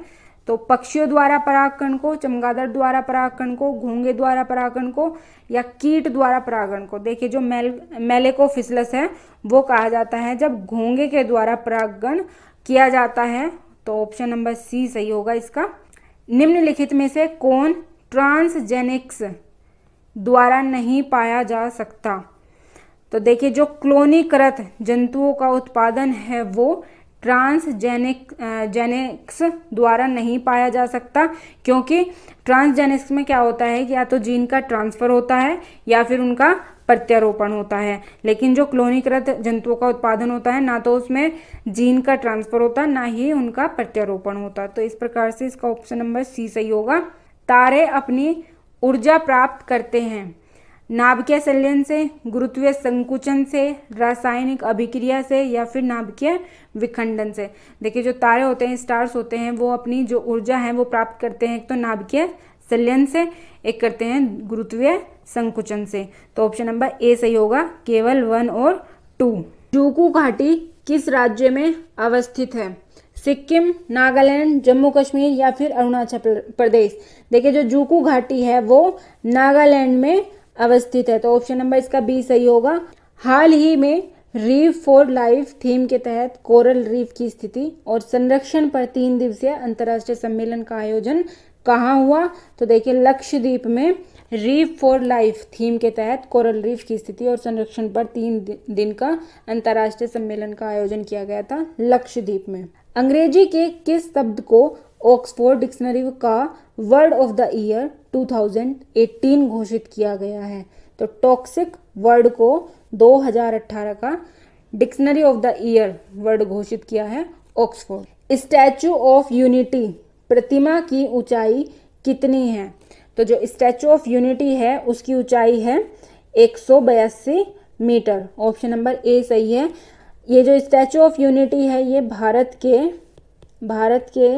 तो पक्षियों द्वारा परागकण को चमगादड़ द्वारा परागकण को घोंगे द्वारा परागकण को या कीट द्वारा परागकण को देखिए जो मेल मेलेकोफिसलस है वो कहा जाता है जब घोंगे के द्वारा परागण किया जाता है तो ऑप्शन नंबर सी सही होगा इसका निम्नलिखित में से कौन ट्रांसजेनिक्स द्वारा नहीं पाया जा सकता तो देखिए जो क्लोनीकृत जंतुओं का उत्पादन है वो ट्रांसजेनिक जेनेक्स द्वारा नहीं पाया जा सकता क्योंकि ट्रांसजेनिक्स में क्या होता है या तो जीन का ट्रांसफ़र होता है या फिर उनका प्रत्यारोपण होता है लेकिन जो क्लोनीकृत जंतुओं का उत्पादन होता है ना तो उसमें जीन का ट्रांसफ़र होता ना ही उनका प्रत्यारोपण होता तो इस प्रकार से इसका ऑप्शन नंबर सी सही होगा तारे अपनी ऊर्जा प्राप्त करते हैं नाभिकीय संलयन से गुरुत्वीय संकुचन से रासायनिक अभिक्रिया से या फिर नाभिकीय विखंडन से देखिए जो तारे होते हैं स्टार्स होते हैं वो अपनी जो ऊर्जा है वो प्राप्त करते हैं एक तो नाभिकीय संलयन से एक करते हैं गुरुत्वीय संकुचन से तो ऑप्शन नंबर ए सही होगा केवल वन और टू जूकू घाटी किस राज्य में अवस्थित है सिक्किम नागालैंड जम्मू कश्मीर या फिर अरुणाचल प्रदेश देखिए जो जूकू घाटी है वो नागालैंड में अवस्थित है तो ऑप्शन नंबर इसका बी सही होगा हाल ही में रीफ फॉर लाइफ थीम के तहत कोरल रीफ की स्थिति और संरक्षण पर तीन दिवसीय अंतर्राष्ट्रीय सम्मेलन का आयोजन कहाँ हुआ तो देखिए लक्षद्वीप में रीफ फॉर लाइफ थीम के तहत कोरल रीफ की स्थिति और संरक्षण पर तीन दिन का अंतर्राष्ट्रीय सम्मेलन का आयोजन किया गया था लक्षद्वीप में अंग्रेजी के किस शब्द को ऑक्सफोर्ड डिक्शनरी का वर्ड ऑफ द ईयर 2018 घोषित किया गया है तो टॉक्सिक वर्ड को 2018 का dictionary of the year word घोषित किया है ऑक्सफोर्ड स्टैचू ऑफ यूनिटी प्रतिमा की ऊंचाई कितनी है तो जो स्टैचू ऑफ यूनिटी है उसकी ऊंचाई है एक मीटर ऑप्शन नंबर ए सही है ये जो स्टैचू ऑफ यूनिटी है ये भारत के भारत के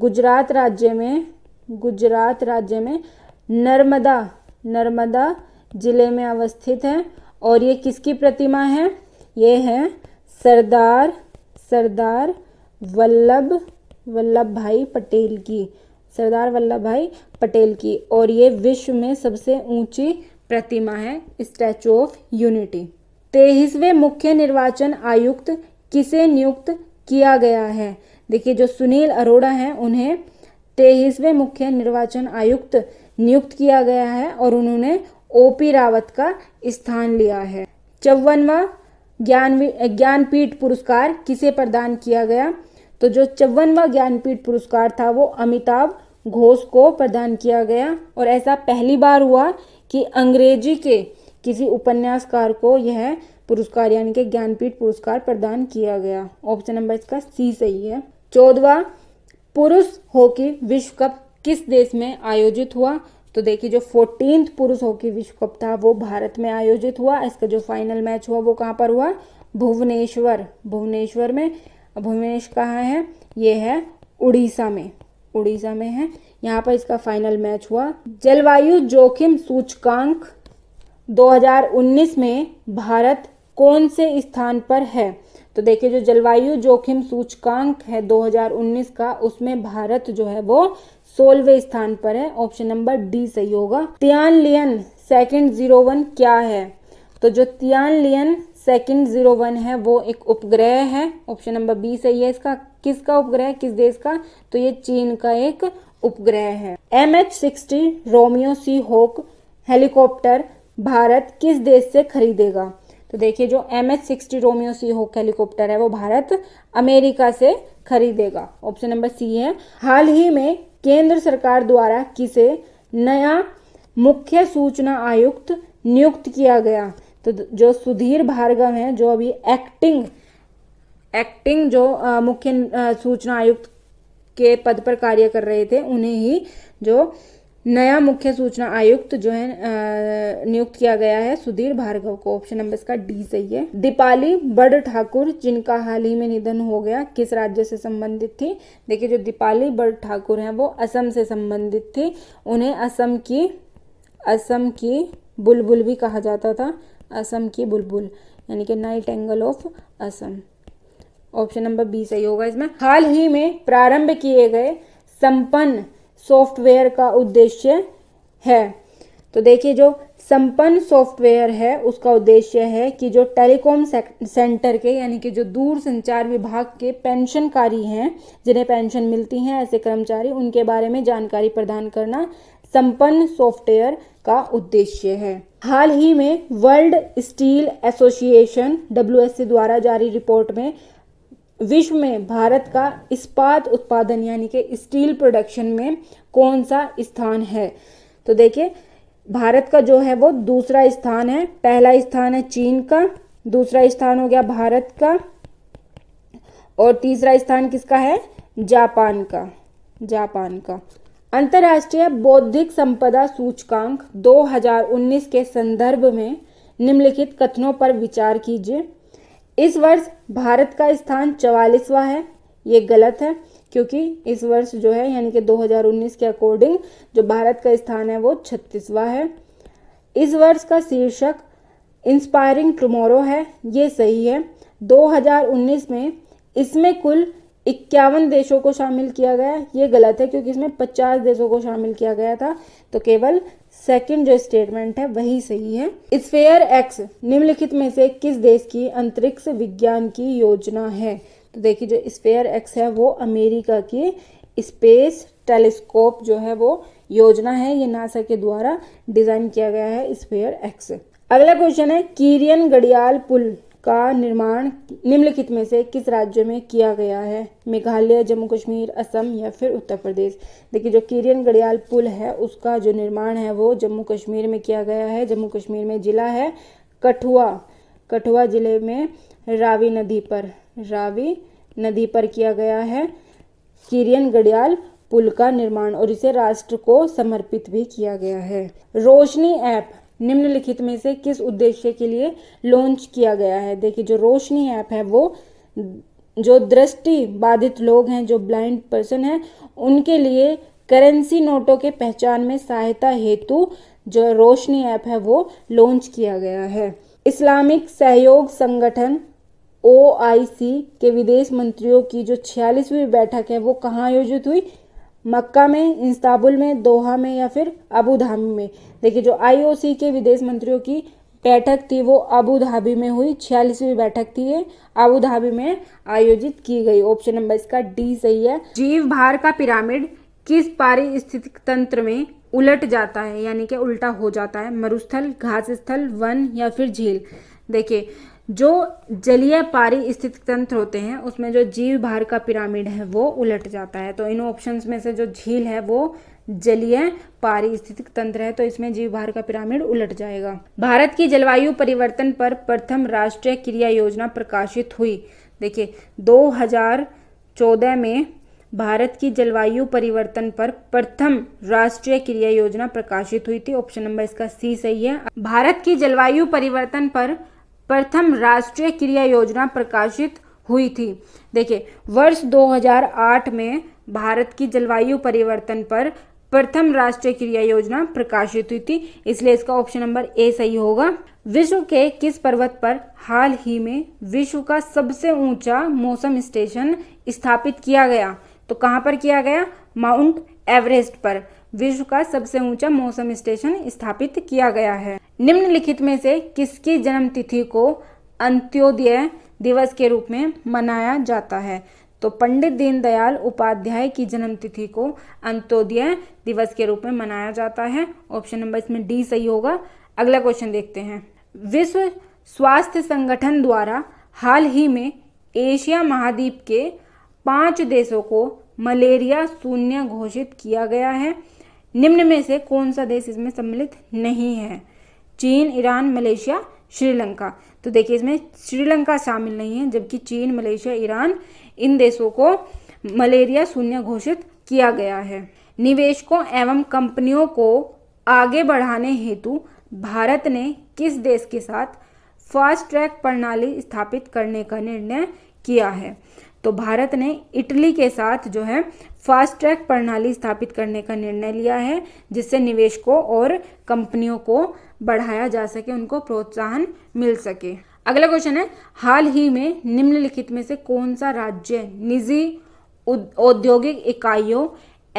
गुजरात राज्य में गुजरात राज्य में नर्मदा नर्मदा जिले में अवस्थित है और ये किसकी प्रतिमा है ये है सरदार सरदार वल्लभ वल्लभ भाई पटेल की सरदार वल्लभ भाई पटेल की और ये विश्व में सबसे ऊंची प्रतिमा है स्टैचू ऑफ यूनिटी तेईसवें मुख्य निर्वाचन आयुक्त किसे नियुक्त किया गया है देखिए जो सुनील अरोड़ा हैं उन्हें तेईसवें मुख्य निर्वाचन आयुक्त नियुक्त किया गया है और उन्होंने ओपी रावत का स्थान लिया है चौवनवा ज्ञान ज्ञानपीठ पुरस्कार किसे प्रदान किया गया तो जो चौवनवा ज्ञानपीठ पुरस्कार था वो अमिताभ घोष को प्रदान किया गया और ऐसा पहली बार हुआ कि अंग्रेजी के किसी उपन्यासकार को यह पुरस्कार यानी कि ज्ञानपीठ पुरस्कार प्रदान किया गया ऑप्शन नंबर इसका सी सही है चौदवा पुरुष हॉकी विश्व कप किस देश में आयोजित हुआ तो देखिए जो फोर्टीन पुरुष हॉकी विश्व कप था वो भारत में आयोजित हुआ इसका जो फाइनल मैच हुआ वो कहाँ पर हुआ भुवनेश्वर भुवनेश्वर में भुवनेश्वर कहाँ है ये है उड़ीसा में उड़ीसा में है यहाँ पर इसका फाइनल मैच हुआ जलवायु जोखिम सूचकांक 2019 में भारत कौन से स्थान पर है तो देखिए जो जलवायु जोखिम सूचकांक है 2019 का उसमें भारत जो है वो सोलवे स्थान पर है ऑप्शन नंबर डी सही होगा लियन सेकेंड जीरो वन क्या है तो जो Tian Lian second zero one है वो एक उपग्रह है ऑप्शन नंबर बी सही है इसका किसका उपग्रह है किस देश का तो ये चीन का एक उपग्रह है M H sixty Romeo seahawk helicopter Bharat किस देश से खरीदेगा तो देखिए जो M H sixty Romeo seahawk helicopter है वो भारत अमेरिका से खरीदेगा ऑप्शन नंबर सी है हाल ही में केंद्र सरकार द्वारा किसे नया मुख्य सूचना आयुक्त नियुक्त किया गया तो जो सुधीर भार्गव हैं जो अभी एक्टिंग एक्टिंग जो मुख्य सूचना आयुक्त के पद पर कार्य कर रहे थे उन्हें ही जो नया मुख्य सूचना आयुक्त जो है नियुक्त किया गया है सुधीर भार्गव को ऑप्शन नंबर इसका डी सही है दीपाली बड ठाकुर जिनका हाल ही में निधन हो गया किस राज्य से संबंधित थी देखिए जो दीपाली बड ठाकुर हैं वो असम से संबंधित थी उन्हें असम की असम की बुलबुल भी कहा जाता था असम की बुलबुल यानी कि nightingale of Assam option number B सही होगा इसमें हाल ही में प्रारंभ किए गए संपन्न सॉफ्टवेयर का उद्देश्य है तो देखिए जो संपन्न सॉफ्टवेयर है उसका उद्देश्य है कि जो टेलीकॉम सेंटर के यानी कि जो दूर संचार विभाग के पेंशनकारी हैं जिन्हें पेंशन मिलती हैं ऐसे कर्मचारी उनके बारे में जानकारी प्रदान करना संपन्न सॉफ्टवेयर का उद्देश्य है हाल ही में वर्ल्ड स्टील एसोसिएशन डब्ल्यू द्वारा जारी रिपोर्ट में विश्व में भारत का इस्पात उत्पादन यानी कि स्टील प्रोडक्शन में कौन सा स्थान है तो देखिए भारत का जो है वो दूसरा स्थान है पहला स्थान है चीन का दूसरा स्थान हो गया भारत का और तीसरा स्थान किसका है जापान का जापान का अंतर्राष्ट्रीय बौद्धिक संपदा सूचकांक 2019 के संदर्भ में निम्नलिखित कथनों पर विचार कीजिए इस वर्ष भारत का स्थान चवालीसवा है ये गलत है क्योंकि इस वर्ष जो है यानी कि 2019 के अकॉर्डिंग जो भारत का स्थान है वो छत्तीसवा है इस वर्ष का शीर्षक इंस्पायरिंग टुमारो है ये सही है 2019 में इसमें कुल इक्यावन देशों को शामिल किया गया ये गलत है क्योंकि इसमें पचास देशों को शामिल किया गया था तो केवल सेकंड जो स्टेटमेंट है वही सही है स्फेयर एक्स निम्नलिखित में से किस देश की अंतरिक्ष विज्ञान की योजना है तो देखिए जो स्फेयर एक्स है वो अमेरिका की स्पेस टेलीस्कोप जो है वो योजना है ये नासा के द्वारा डिजाइन किया गया है स्फेयर एक्स अगला क्वेश्चन है कीरियन गड़ियाल पुल का निर्माण निम्नलिखित में से किस राज्य में किया गया है मेघालय जम्मू कश्मीर असम या फिर उत्तर प्रदेश देखिए जो किरियन गड़ियाल पुल है उसका जो निर्माण है वो जम्मू कश्मीर में किया गया है जम्मू कश्मीर में जिला है कठुआ कठुआ जिले में रावी नदी पर रावी नदी पर किया गया है किरियन गड़ियाल पुल का निर्माण और इसे राष्ट्र को समर्पित भी किया गया है रोशनी ऐप निम्नलिखित में से किस उद्देश्य के लिए लॉन्च किया गया है देखिए जो रोशनी ऐप है वो जो दृष्टि बाधित लोग हैं जो ब्लाइंड पर्सन हैं उनके लिए करेंसी नोटों के पहचान में सहायता हेतु जो रोशनी ऐप है वो लॉन्च किया गया है इस्लामिक सहयोग संगठन ओ के विदेश मंत्रियों की जो छियालीसवीं बैठक है वो कहाँ आयोजित हुई मक्का में इंस्ताबुल में दोहा में या फिर अबू धाबी में देखिए जो आईओसी के विदेश मंत्रियों की बैठक थी वो अबू धाबी में हुई छियालीसवीं बैठक थी ये अबू धाबी में आयोजित की गई ऑप्शन नंबर इसका डी सही है जीव भार का पिरामिड किस पारिस्थितिक तंत्र में उलट जाता है यानी कि उल्टा हो जाता है मरुस्थल घास स्थल वन या फिर झील देखिए जो जलीय पारिस्थितिक तंत्र होते हैं उसमें जो जीव भार का पिरामिड है वो उलट जाता है तो इन ऑप्शंस में से जो झील है वो जलीय पारिस्थितिक तंत्र है तो इसमें जीव भार का पिरामिड उलट जाएगा भारत की जलवायु परिवर्तन पर प्रथम राष्ट्रीय क्रिया योजना प्रकाशित हुई देखिए 2014 में भारत की जलवायु परिवर्तन पर प्रथम राष्ट्रीय क्रिया योजना प्रकाशित हुई थी ऑप्शन नंबर इसका सी सही है भारत की जलवायु परिवर्तन पर प्रथम राष्ट्रीय क्रिया योजना प्रकाशित हुई थी देखिए वर्ष 2008 में भारत की जलवायु परिवर्तन पर प्रथम राष्ट्रीय क्रिया योजना प्रकाशित हुई थी इसलिए इसका ऑप्शन नंबर ए सही होगा विश्व के किस पर्वत पर हाल ही में विश्व का सबसे ऊंचा मौसम स्टेशन स्थापित किया गया तो कहाँ पर किया गया माउंट एवरेस्ट पर विश्व का सबसे ऊंचा मौसम स्टेशन स्थापित किया गया है निम्नलिखित में से किसकी जन्म तिथि को अंत्योदय दिवस के रूप में मनाया जाता है तो पंडित दीनदयाल उपाध्याय की जन्मतिथि को अंत्योदय दिवस के रूप में मनाया जाता है ऑप्शन नंबर इसमें डी सही होगा अगला क्वेश्चन देखते हैं विश्व स्वास्थ्य संगठन द्वारा हाल ही में एशिया महाद्वीप के पांच देशों को मलेरिया शून्य घोषित किया गया है निम्न में से कौन सा देश इसमें सम्मिलित नहीं है चीन ईरान मलेशिया श्रीलंका तो देखिए इसमें श्रीलंका शामिल नहीं है जबकि चीन मलेशिया ईरान इन देशों को मलेरिया शून्य घोषित किया गया है निवेशकों एवं कंपनियों को आगे बढ़ाने हेतु भारत ने किस देश के साथ फास्ट ट्रैक प्रणाली स्थापित करने का निर्णय किया है तो भारत ने इटली के साथ जो है फास्ट ट्रैक प्रणाली स्थापित करने का निर्णय लिया है जिससे निवेशकों और कंपनियों को बढ़ाया जा सके उनको प्रोत्साहन मिल सके अगला क्वेश्चन है हाल ही में निम्नलिखित में से कौन सा राज्य निजी औद्योगिक इकाइयों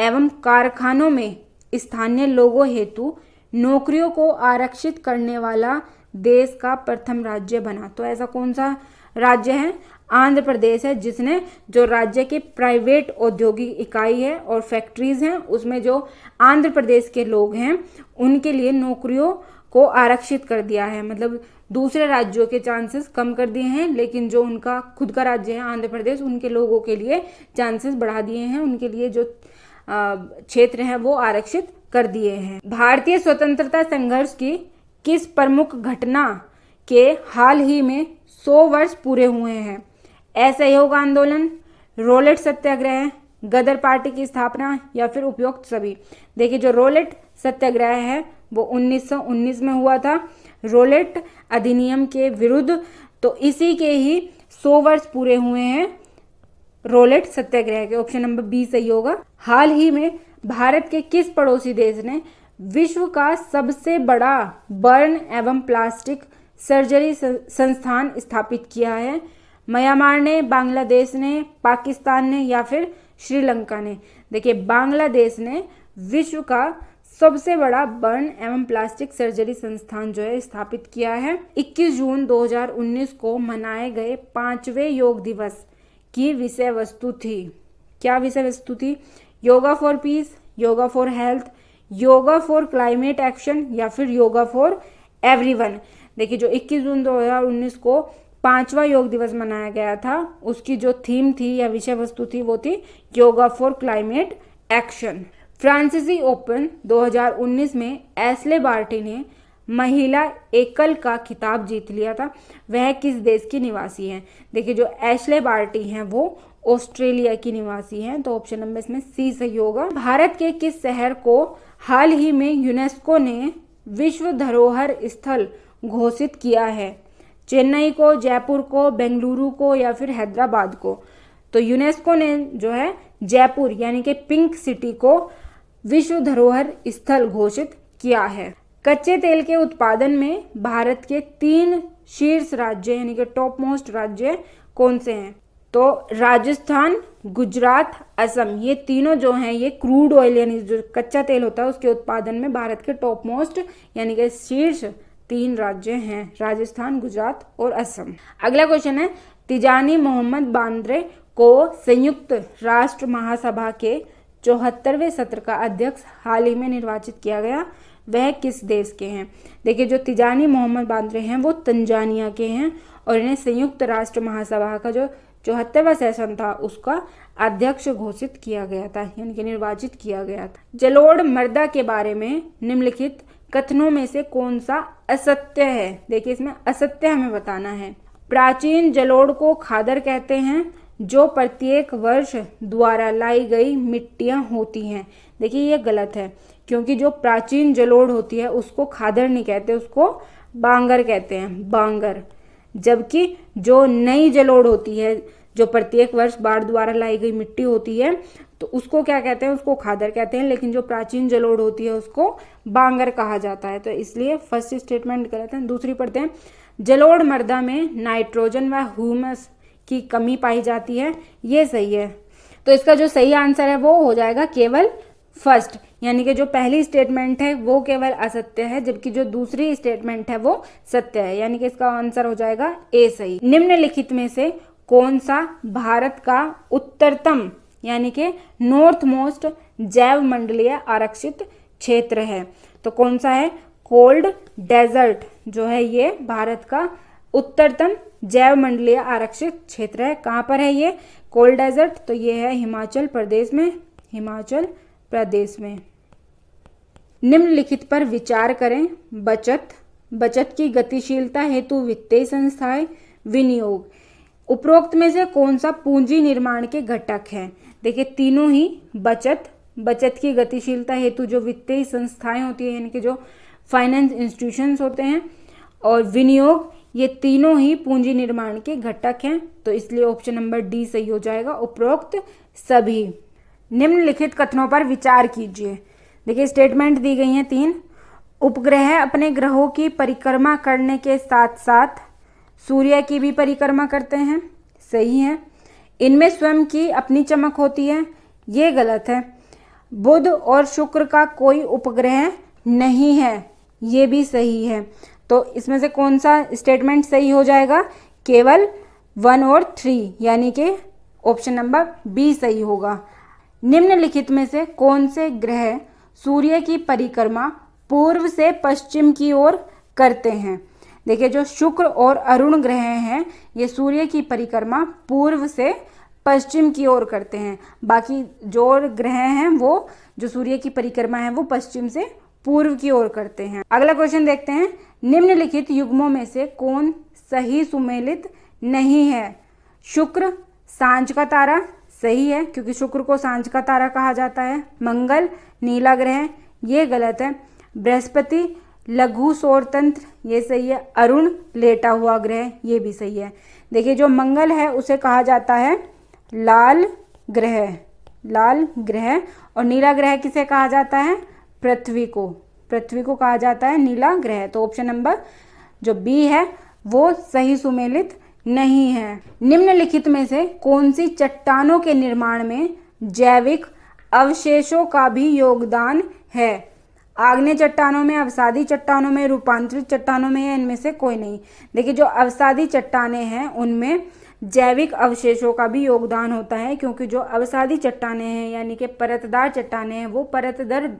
एवं कारखानों में स्थानीय लोगों हेतु नौकरियों को आरक्षित करने वाला देश का प्रथम राज्य बना तो ऐसा कौन सा राज्य है आंध्र प्रदेश है जिसने जो राज्य के प्राइवेट औद्योगिक इकाई है और फैक्ट्रीज हैं उसमें जो आंध्र प्रदेश के लोग हैं उनके लिए नौकरियों को आरक्षित कर दिया है मतलब दूसरे राज्यों के चांसेस कम कर दिए हैं लेकिन जो उनका खुद का राज्य है आंध्र प्रदेश उनके लोगों के लिए चांसेस बढ़ा दिए हैं उनके लिए जो क्षेत्र हैं वो आरक्षित कर दिए हैं भारतीय स्वतंत्रता संघर्ष की किस प्रमुख घटना के हाल ही में 100 वर्ष पूरे हुए हैं असहयोग आंदोलन रोलेट सत्याग्रह गदर पार्टी की स्थापना या फिर उपयुक्त सभी देखिए जो रोलेट सत्याग्रह है वो 1919 में हुआ था रोलेट अधिनियम के विरुद्ध तो इसी के ही 100 वर्ष पूरे हुए हैं रोलेट सत्याग्रह के ऑप्शन नंबर बी सही होगा हाल ही में भारत के किस पड़ोसी देश ने विश्व का सबसे बड़ा बर्न एवं प्लास्टिक सर्जरी संस्थान स्थापित किया है म्यांमार ने बांग्लादेश ने पाकिस्तान ने या फिर श्रीलंका ने देखिए बांग्लादेश ने विश्व का सबसे बड़ा बर्न एवं प्लास्टिक सर्जरी संस्थान जो है स्थापित किया है 21 जून 2019 को मनाए गए पांचवें योग दिवस की विषय वस्तु थी क्या विषय वस्तु थी yoga for peace yoga for health yoga for climate action या फिर योगा फॉर एवरीवन देखिए जो 21 जून 2019 को पांचवा योग दिवस मनाया गया था उसकी जो थीम थी या विषय वस्तु थी वो थी योगा फॉर क्लाइमेट एक्शन फ्रांसीसी ओपन 2019 में एसले बार्टी ने महिला एकल का खिताब जीत लिया था वह किस देश की निवासी है देखिए जो एशले बार्टी हैं वो ऑस्ट्रेलिया की निवासी हैं तो ऑप्शन नंबर इसमें सी सही होगा भारत के किस शहर को हाल ही में यूनेस्को ने विश्व धरोहर स्थल घोषित किया है चेन्नई को जयपुर को बेंगलुरु को या फिर हैदराबाद को तो यूनेस्को ने जो है जयपुर यानी कि पिंक सिटी को विश्व धरोहर स्थल घोषित किया है कच्चे तेल के उत्पादन में भारत के तीन शीर्ष राज्य यानी कि टॉप मोस्ट राज्य कौन से हैं तो राजस्थान गुजरात असम ये तीनों जो हैं ये क्रूड ऑयल यानी जो कच्चा तेल होता है उसके उत्पादन में भारत के टॉप मोस्ट यानी कि शीर्ष तीन राज्य हैं राजस्थान गुजरात और असम अगला क्वेश्चन है तिजानी मोहम्मद बांद्रे को संयुक्त राष्ट्र महासभा के चौहत्तरवें सत्र का अध्यक्ष हाल ही में निर्वाचित किया गया वह किस देश के हैं देखिए जो तिजानी मोहम्मद बांद्रे हैं वो तंजानिया के हैं और इन्हें संयुक्त राष्ट्र महासभा का जो चौहत्तरवा सेशन था उसका अध्यक्ष घोषित किया गया था यानी कि निर्वाचित किया गया था जलोड़ मर्दा के बारे में निम्नलिखित कथनों में से कौन सा असत्य है देखिए इसमें असत्य हमें बताना है प्राचीन जलोड़ को खादर कहते हैं जो प्रत्येक वर्ष द्वारा लाई गई मिट्टियाँ होती हैं देखिए ये गलत है क्योंकि जो प्राचीन जलोड़ होती है उसको खादर नहीं कहते उसको बांगर कहते हैं बांगर जबकि जो नई जलोड़ होती है जो प्रत्येक वर्ष बाढ़ द्वारा लाई गई मिट्टी होती है तो उसको क्या कहते हैं उसको खादर कहते हैं लेकिन जो प्राचीन जलोड़ होती है उसको बांगर कहा जाता है तो इसलिए फर्स्ट स्टेटमेंट गलत है दूसरी पढ़ते हैं जलोड़ मर्दा में नाइट्रोजन व ह्यूमस की कमी पाई जाती है ये सही है तो इसका जो सही आंसर है वो हो जाएगा केवल फर्स्ट यानी कि जो पहली स्टेटमेंट है वो केवल असत्य है जबकि जो दूसरी स्टेटमेंट है वो सत्य है यानी कि इसका आंसर हो जाएगा ए सही निम्नलिखित में से कौन सा भारत का उत्तरतम यानी कि नॉर्थ मोस्ट जैव मंडलीय आरक्षित क्षेत्र है तो कौन सा है कोल्ड डेजर्ट जो है ये भारत का उत्तरतम जैव मंडलीय आरक्षित क्षेत्र है कहाँ पर है ये कोल्ड डेजर्ट तो ये है हिमाचल प्रदेश में हिमाचल प्रदेश में निम्नलिखित पर विचार करें बचत बचत की गतिशीलता हेतु वित्तीय संस्थाएं विनियोग उपरोक्त में से कौन सा पूंजी निर्माण के घटक है देखिए तीनों ही बचत बचत की गतिशीलता हेतु जो वित्तीय संस्थाएं होती है इनके जो फाइनेंस इंस्टीट्यूशंस होते हैं और विनियोग ये तीनों ही पूंजी निर्माण के घटक हैं तो इसलिए ऑप्शन नंबर डी सही हो जाएगा उपरोक्त सभी निम्नलिखित कथनों पर विचार कीजिए देखिए स्टेटमेंट दी गई हैं तीन उपग्रह अपने ग्रहों की परिक्रमा करने के साथ साथ सूर्य की भी परिक्रमा करते हैं सही है इनमें स्वयं की अपनी चमक होती है ये गलत है बुध और शुक्र का कोई उपग्रह नहीं है ये भी सही है तो इसमें से कौन सा स्टेटमेंट सही हो जाएगा केवल वन और थ्री यानी कि ऑप्शन नंबर बी सही होगा निम्नलिखित में से कौन से ग्रह सूर्य की परिक्रमा पूर्व से पश्चिम की ओर करते हैं देखिए जो शुक्र और अरुण ग्रह हैं ये सूर्य की परिक्रमा पूर्व से पश्चिम की ओर करते हैं बाकी जो ग्रह हैं वो जो सूर्य की परिक्रमा है वो पश्चिम से पूर्व की ओर करते हैं अगला क्वेश्चन देखते हैं निम्नलिखित युग्मों में से कौन सही सुमेलित नहीं है शुक्र सांझ का तारा सही है क्योंकि शुक्र को सांझ का तारा कहा जाता है मंगल नीला ग्रह ये गलत है बृहस्पति लघु सौर तंत्र ये सही है अरुण लेटा हुआ ग्रह ये भी सही है देखिए जो मंगल है उसे कहा जाता है लाल ग्रह लाल ग्रह और नीला ग्रह किसे कहा जाता है पृथ्वी को पृथ्वी को कहा जाता है नीला ग्रह तो ऑप्शन नंबर जो बी है वो सही सुमेलित नहीं है निम्नलिखित में से कौन सी चट्टानों के निर्माण में जैविक अवशेषों का भी योगदान है आग्ने चट्टानों में अवसादी चट्टानों में रूपांतरित चट्टानों में या इनमें से कोई नहीं देखिए जो अवसादी चट्टाने हैं उनमें जैविक अवशेषों का भी योगदान होता है क्योंकि जो अवसादी चट्टाने हैं यानी कि परतदार चट्टाने हैं वो परतदर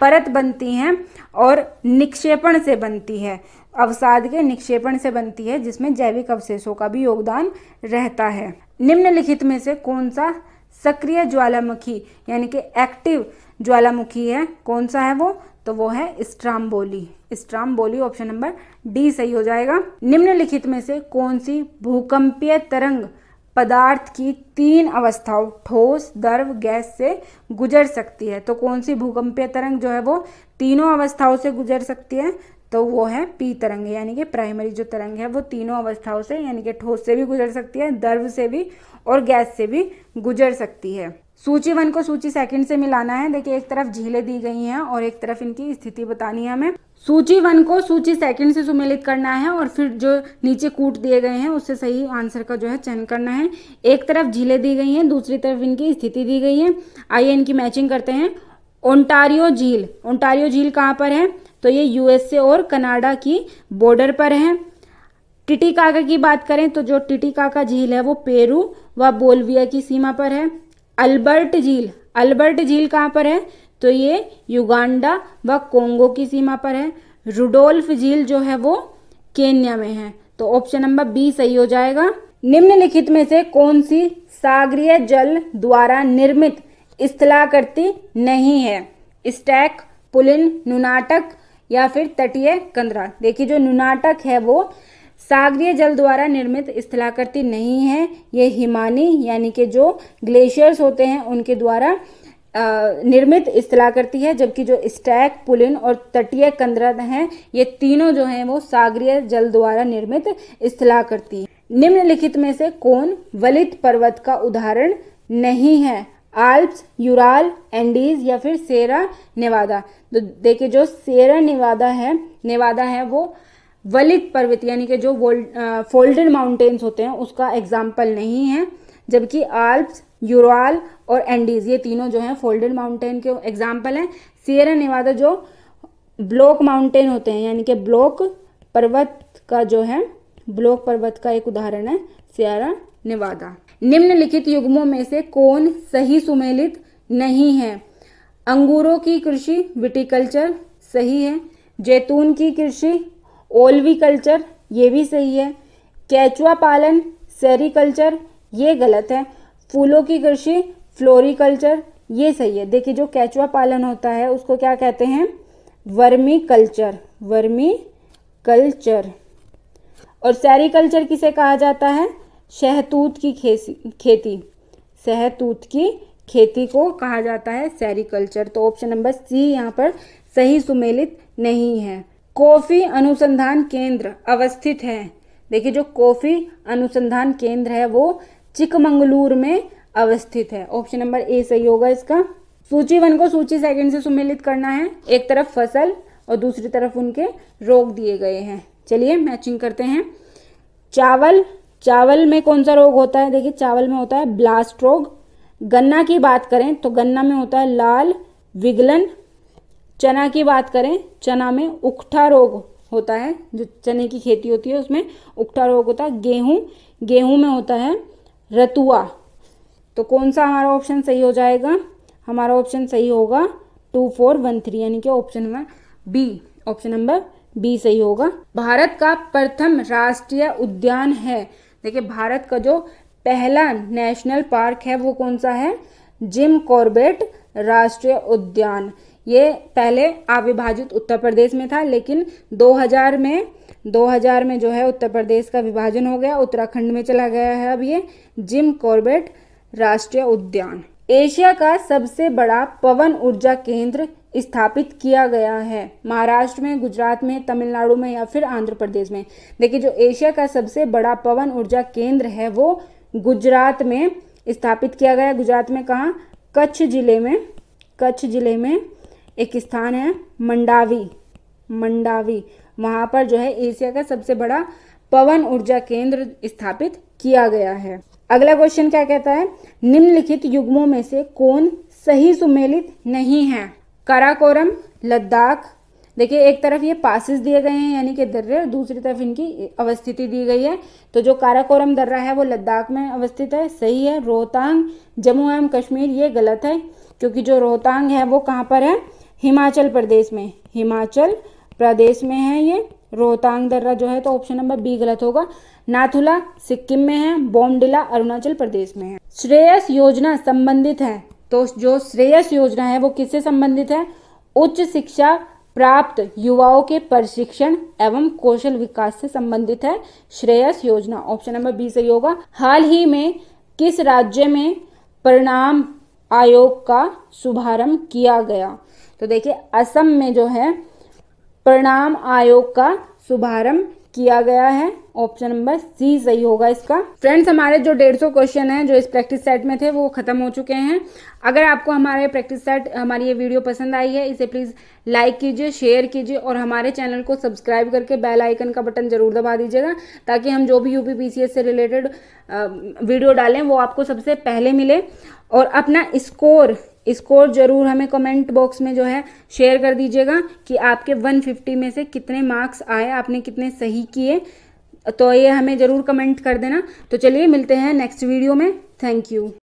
परत बनती हैं और निक्षेपण से बनती है अवसाद के निक्षेपण से बनती है जिसमें जैविक अवशेषों का भी योगदान रहता है निम्नलिखित में से कौन सा सक्रिय ज्वालामुखी यानी कि एक्टिव ज्वालामुखी है कौन सा है वो तो वो है Stromboli Stromboli option number D सही हो जाएगा निम्नलिखित में से कौन सी भूकंपीय तरंग पदार्थ की तीन अवस्थाओं ठोस द्रव गैस से गुजर सकती है तो कौन सी भूकंपीय तरंग जो है वो तीनों अवस्थाओं से गुजर सकती है तो वो है पी तरंग यानी कि प्राइमरी जो तरंग है वो तीनों अवस्थाओं से यानी कि ठोस से भी गुजर सकती है द्रव से भी और गैस से भी गुजर सकती है सूची वन को सूची सेकंड से मिलाना है देखिए एक तरफ झीलें दी गई हैं और एक तरफ इनकी स्थिति बतानी है हमें सूची वन को सूची सेकंड से सुमेलित करना है और फिर जो नीचे कूट दिए गए हैं उससे सही आंसर का जो है चयन करना है एक तरफ झीलें दी गई हैं दूसरी तरफ इनकी स्थिति दी गई है आइए इनकी मैचिंग करते हैं ओंटारियो झील ओंटारियो झील कहाँ पर है तो ये यूएसए और कनाडा की बॉर्डर पर है टिटिकाका की बात करें तो जो टिटिकाका झील है वो पेरू व बोलविया की सीमा पर है अल्बर्ट झील अल्बर्ट झील कहाँ पर है तो ये युगांडा व कोंगो की सीमा पर है रुडोल्फ झील जो है वो केन्या में है तो ऑप्शन नंबर बी सही हो जाएगा निम्नलिखित में से कौन सी सागरीय जल द्वारा निर्मित स्थलाकृति नहीं है स्टैक पुलिन नुनाटक या फिर तटीय कंदरा देखिए जो नुनाटक है वो सागरीय जल द्वारा निर्मित स्थलाकृति नहीं है ये हिमानी यानी कि जो ग्लेशियर्स होते हैं उनके द्वारा निर्मित स्थलाकृति है जबकि जो स्टैक पुलिन और तटीय कंदरद हैं ये तीनों जो हैं वो सागरीय जल द्वारा निर्मित स्थलाकृति निम्नलिखित में से कौन वलित पर्वत का उदाहरण नहीं है आल्प्स यूराल एंडीज या फिर सेरा निवादा तो देखिए जो सेरा निवादा है निवादा है वो वलित पर्वत यानी कि जो फोल्डेड माउंटेन्स होते हैं उसका एग्जाम्पल नहीं है जबकि आल्प्स यूरोल और एंडीज ये तीनों जो हैं फोल्डेड माउंटेन के एग्जाम्पल हैं सियरा निवादा जो ब्लॉक माउंटेन होते हैं यानी कि ब्लॉक पर्वत का जो है ब्लॉक पर्वत का एक उदाहरण है सियारा निवादा निम्नलिखित युग्मों में से कौन सही सुमेलित नहीं है अंगूरों की कृषि विटिकल्चर सही है जैतून की कृषि कल्चर ये भी सही है कैचुआ पालन सेरिकल्चर ये गलत है फूलों की कृषि फ्लोरिकल्चर ये सही है देखिए जो कैचुआ पालन होता है उसको क्या कहते हैं वर्मी कल्चर वर्मी कल्चर और सेरिकल्चर किसे कहा जाता है शहतूत की खेती शहतूत की खेती को कहा जाता है सेरिकल्चर तो ऑप्शन नंबर सी यहाँ पर सही सुमेलित नहीं है कॉफ़ी अनुसंधान केंद्र अवस्थित है देखिए जो कॉफ़ी अनुसंधान केंद्र है वो चिकमंगलूर में अवस्थित है ऑप्शन नंबर ए सही होगा इसका सूची वन को सूची सेकंड से सुमेलित करना है एक तरफ फसल और दूसरी तरफ उनके रोग दिए गए हैं चलिए मैचिंग करते हैं चावल चावल में कौन सा रोग होता है देखिए चावल में होता है ब्लास्ट रोग गन्ना की बात करें तो गन्ना में होता है लाल विगलन चना की बात करें चना में उखठा रोग होता है जो चने की खेती होती है उसमें उखठा रोग होता है गेहूँ गेहूँ में होता है रतुआ तो कौन सा हमारा ऑप्शन सही हो जाएगा हमारा ऑप्शन सही होगा टू फोर वन थ्री यानी कि option number B option number B सही होगा भारत का प्रथम राष्ट्रीय उद्यान है देखिए भारत का जो पहला नेशनल पार्क है वो कौन सा है जिम कॉर्बेट राष्ट्रीय उद्यान ये पहले अविभाजित उत्तर प्रदेश में था लेकिन 2000 में 2000 में जो है उत्तर प्रदेश का विभाजन हो गया उत्तराखंड में चला गया है अब ये जिम कॉर्बेट राष्ट्रीय उद्यान एशिया का सबसे बड़ा पवन ऊर्जा केंद्र स्थापित किया गया है महाराष्ट्र में गुजरात में तमिलनाडु में या फिर आंध्र प्रदेश में देखिए जो एशिया का सबसे बड़ा पवन ऊर्जा केंद्र है वो गुजरात में स्थापित किया गया गुजरात में कहा कच्छ जिले में कच्छ जिले में एक स्थान है मंडावी मंडावी वहां पर जो है एशिया का सबसे बड़ा पवन ऊर्जा केंद्र स्थापित किया गया है अगला क्वेश्चन क्या कहता है निम्नलिखित युग्मों में से कौन सही सुमेलित नहीं है काराकोरम लद्दाख देखिए एक तरफ ये पासिस दिए गए हैं यानी कि दर्रे दूसरी तरफ इनकी अवस्थिति दी गई है तो जो काराकोरम दर्रा है वो लद्दाख में अवस्थित है सही है रोहतांग जम्मू एवं कश्मीर ये गलत है क्योंकि जो रोहतांग है वो कहाँ पर है हिमाचल प्रदेश में हिमाचल प्रदेश में है ये रोहतांग दर्रा जो है तो ऑप्शन नंबर बी गलत होगा नाथुला सिक्किम में है बोमडिला अरुणाचल प्रदेश में है श्रेयस योजना संबंधित है तो जो श्रेयस योजना है वो किससे संबंधित है उच्च शिक्षा प्राप्त युवाओं के प्रशिक्षण एवं कौशल विकास से संबंधित है श्रेयस योजना ऑप्शन नंबर बी सही होगा हाल ही में किस राज्य में परिणाम आयोग का शुभारंभ किया गया तो देखिए असम में जो है प्रणाम आयोग का शुभारंभ किया गया है ऑप्शन नंबर सी सही होगा इसका फ्रेंड्स हमारे जो डेढ़ सौ क्वेश्चन हैं जो इस प्रैक्टिस सेट में थे वो खत्म हो चुके हैं अगर आपको हमारे प्रैक्टिस सेट हमारी ये वीडियो पसंद आई है इसे प्लीज़ लाइक कीजिए शेयर कीजिए और हमारे चैनल को सब्सक्राइब करके बेल आइकन का बटन जरूर दबा दीजिएगा ताकि हम जो भी यूपी से रिलेटेड वीडियो डालें वो आपको सबसे पहले मिले और अपना स्कोर स्कोर ज़रूर हमें कमेंट बॉक्स में जो है शेयर कर दीजिएगा कि आपके 150 में से कितने मार्क्स आए आपने कितने सही किए तो ये हमें ज़रूर कमेंट कर देना तो चलिए मिलते हैं नेक्स्ट वीडियो में थैंक यू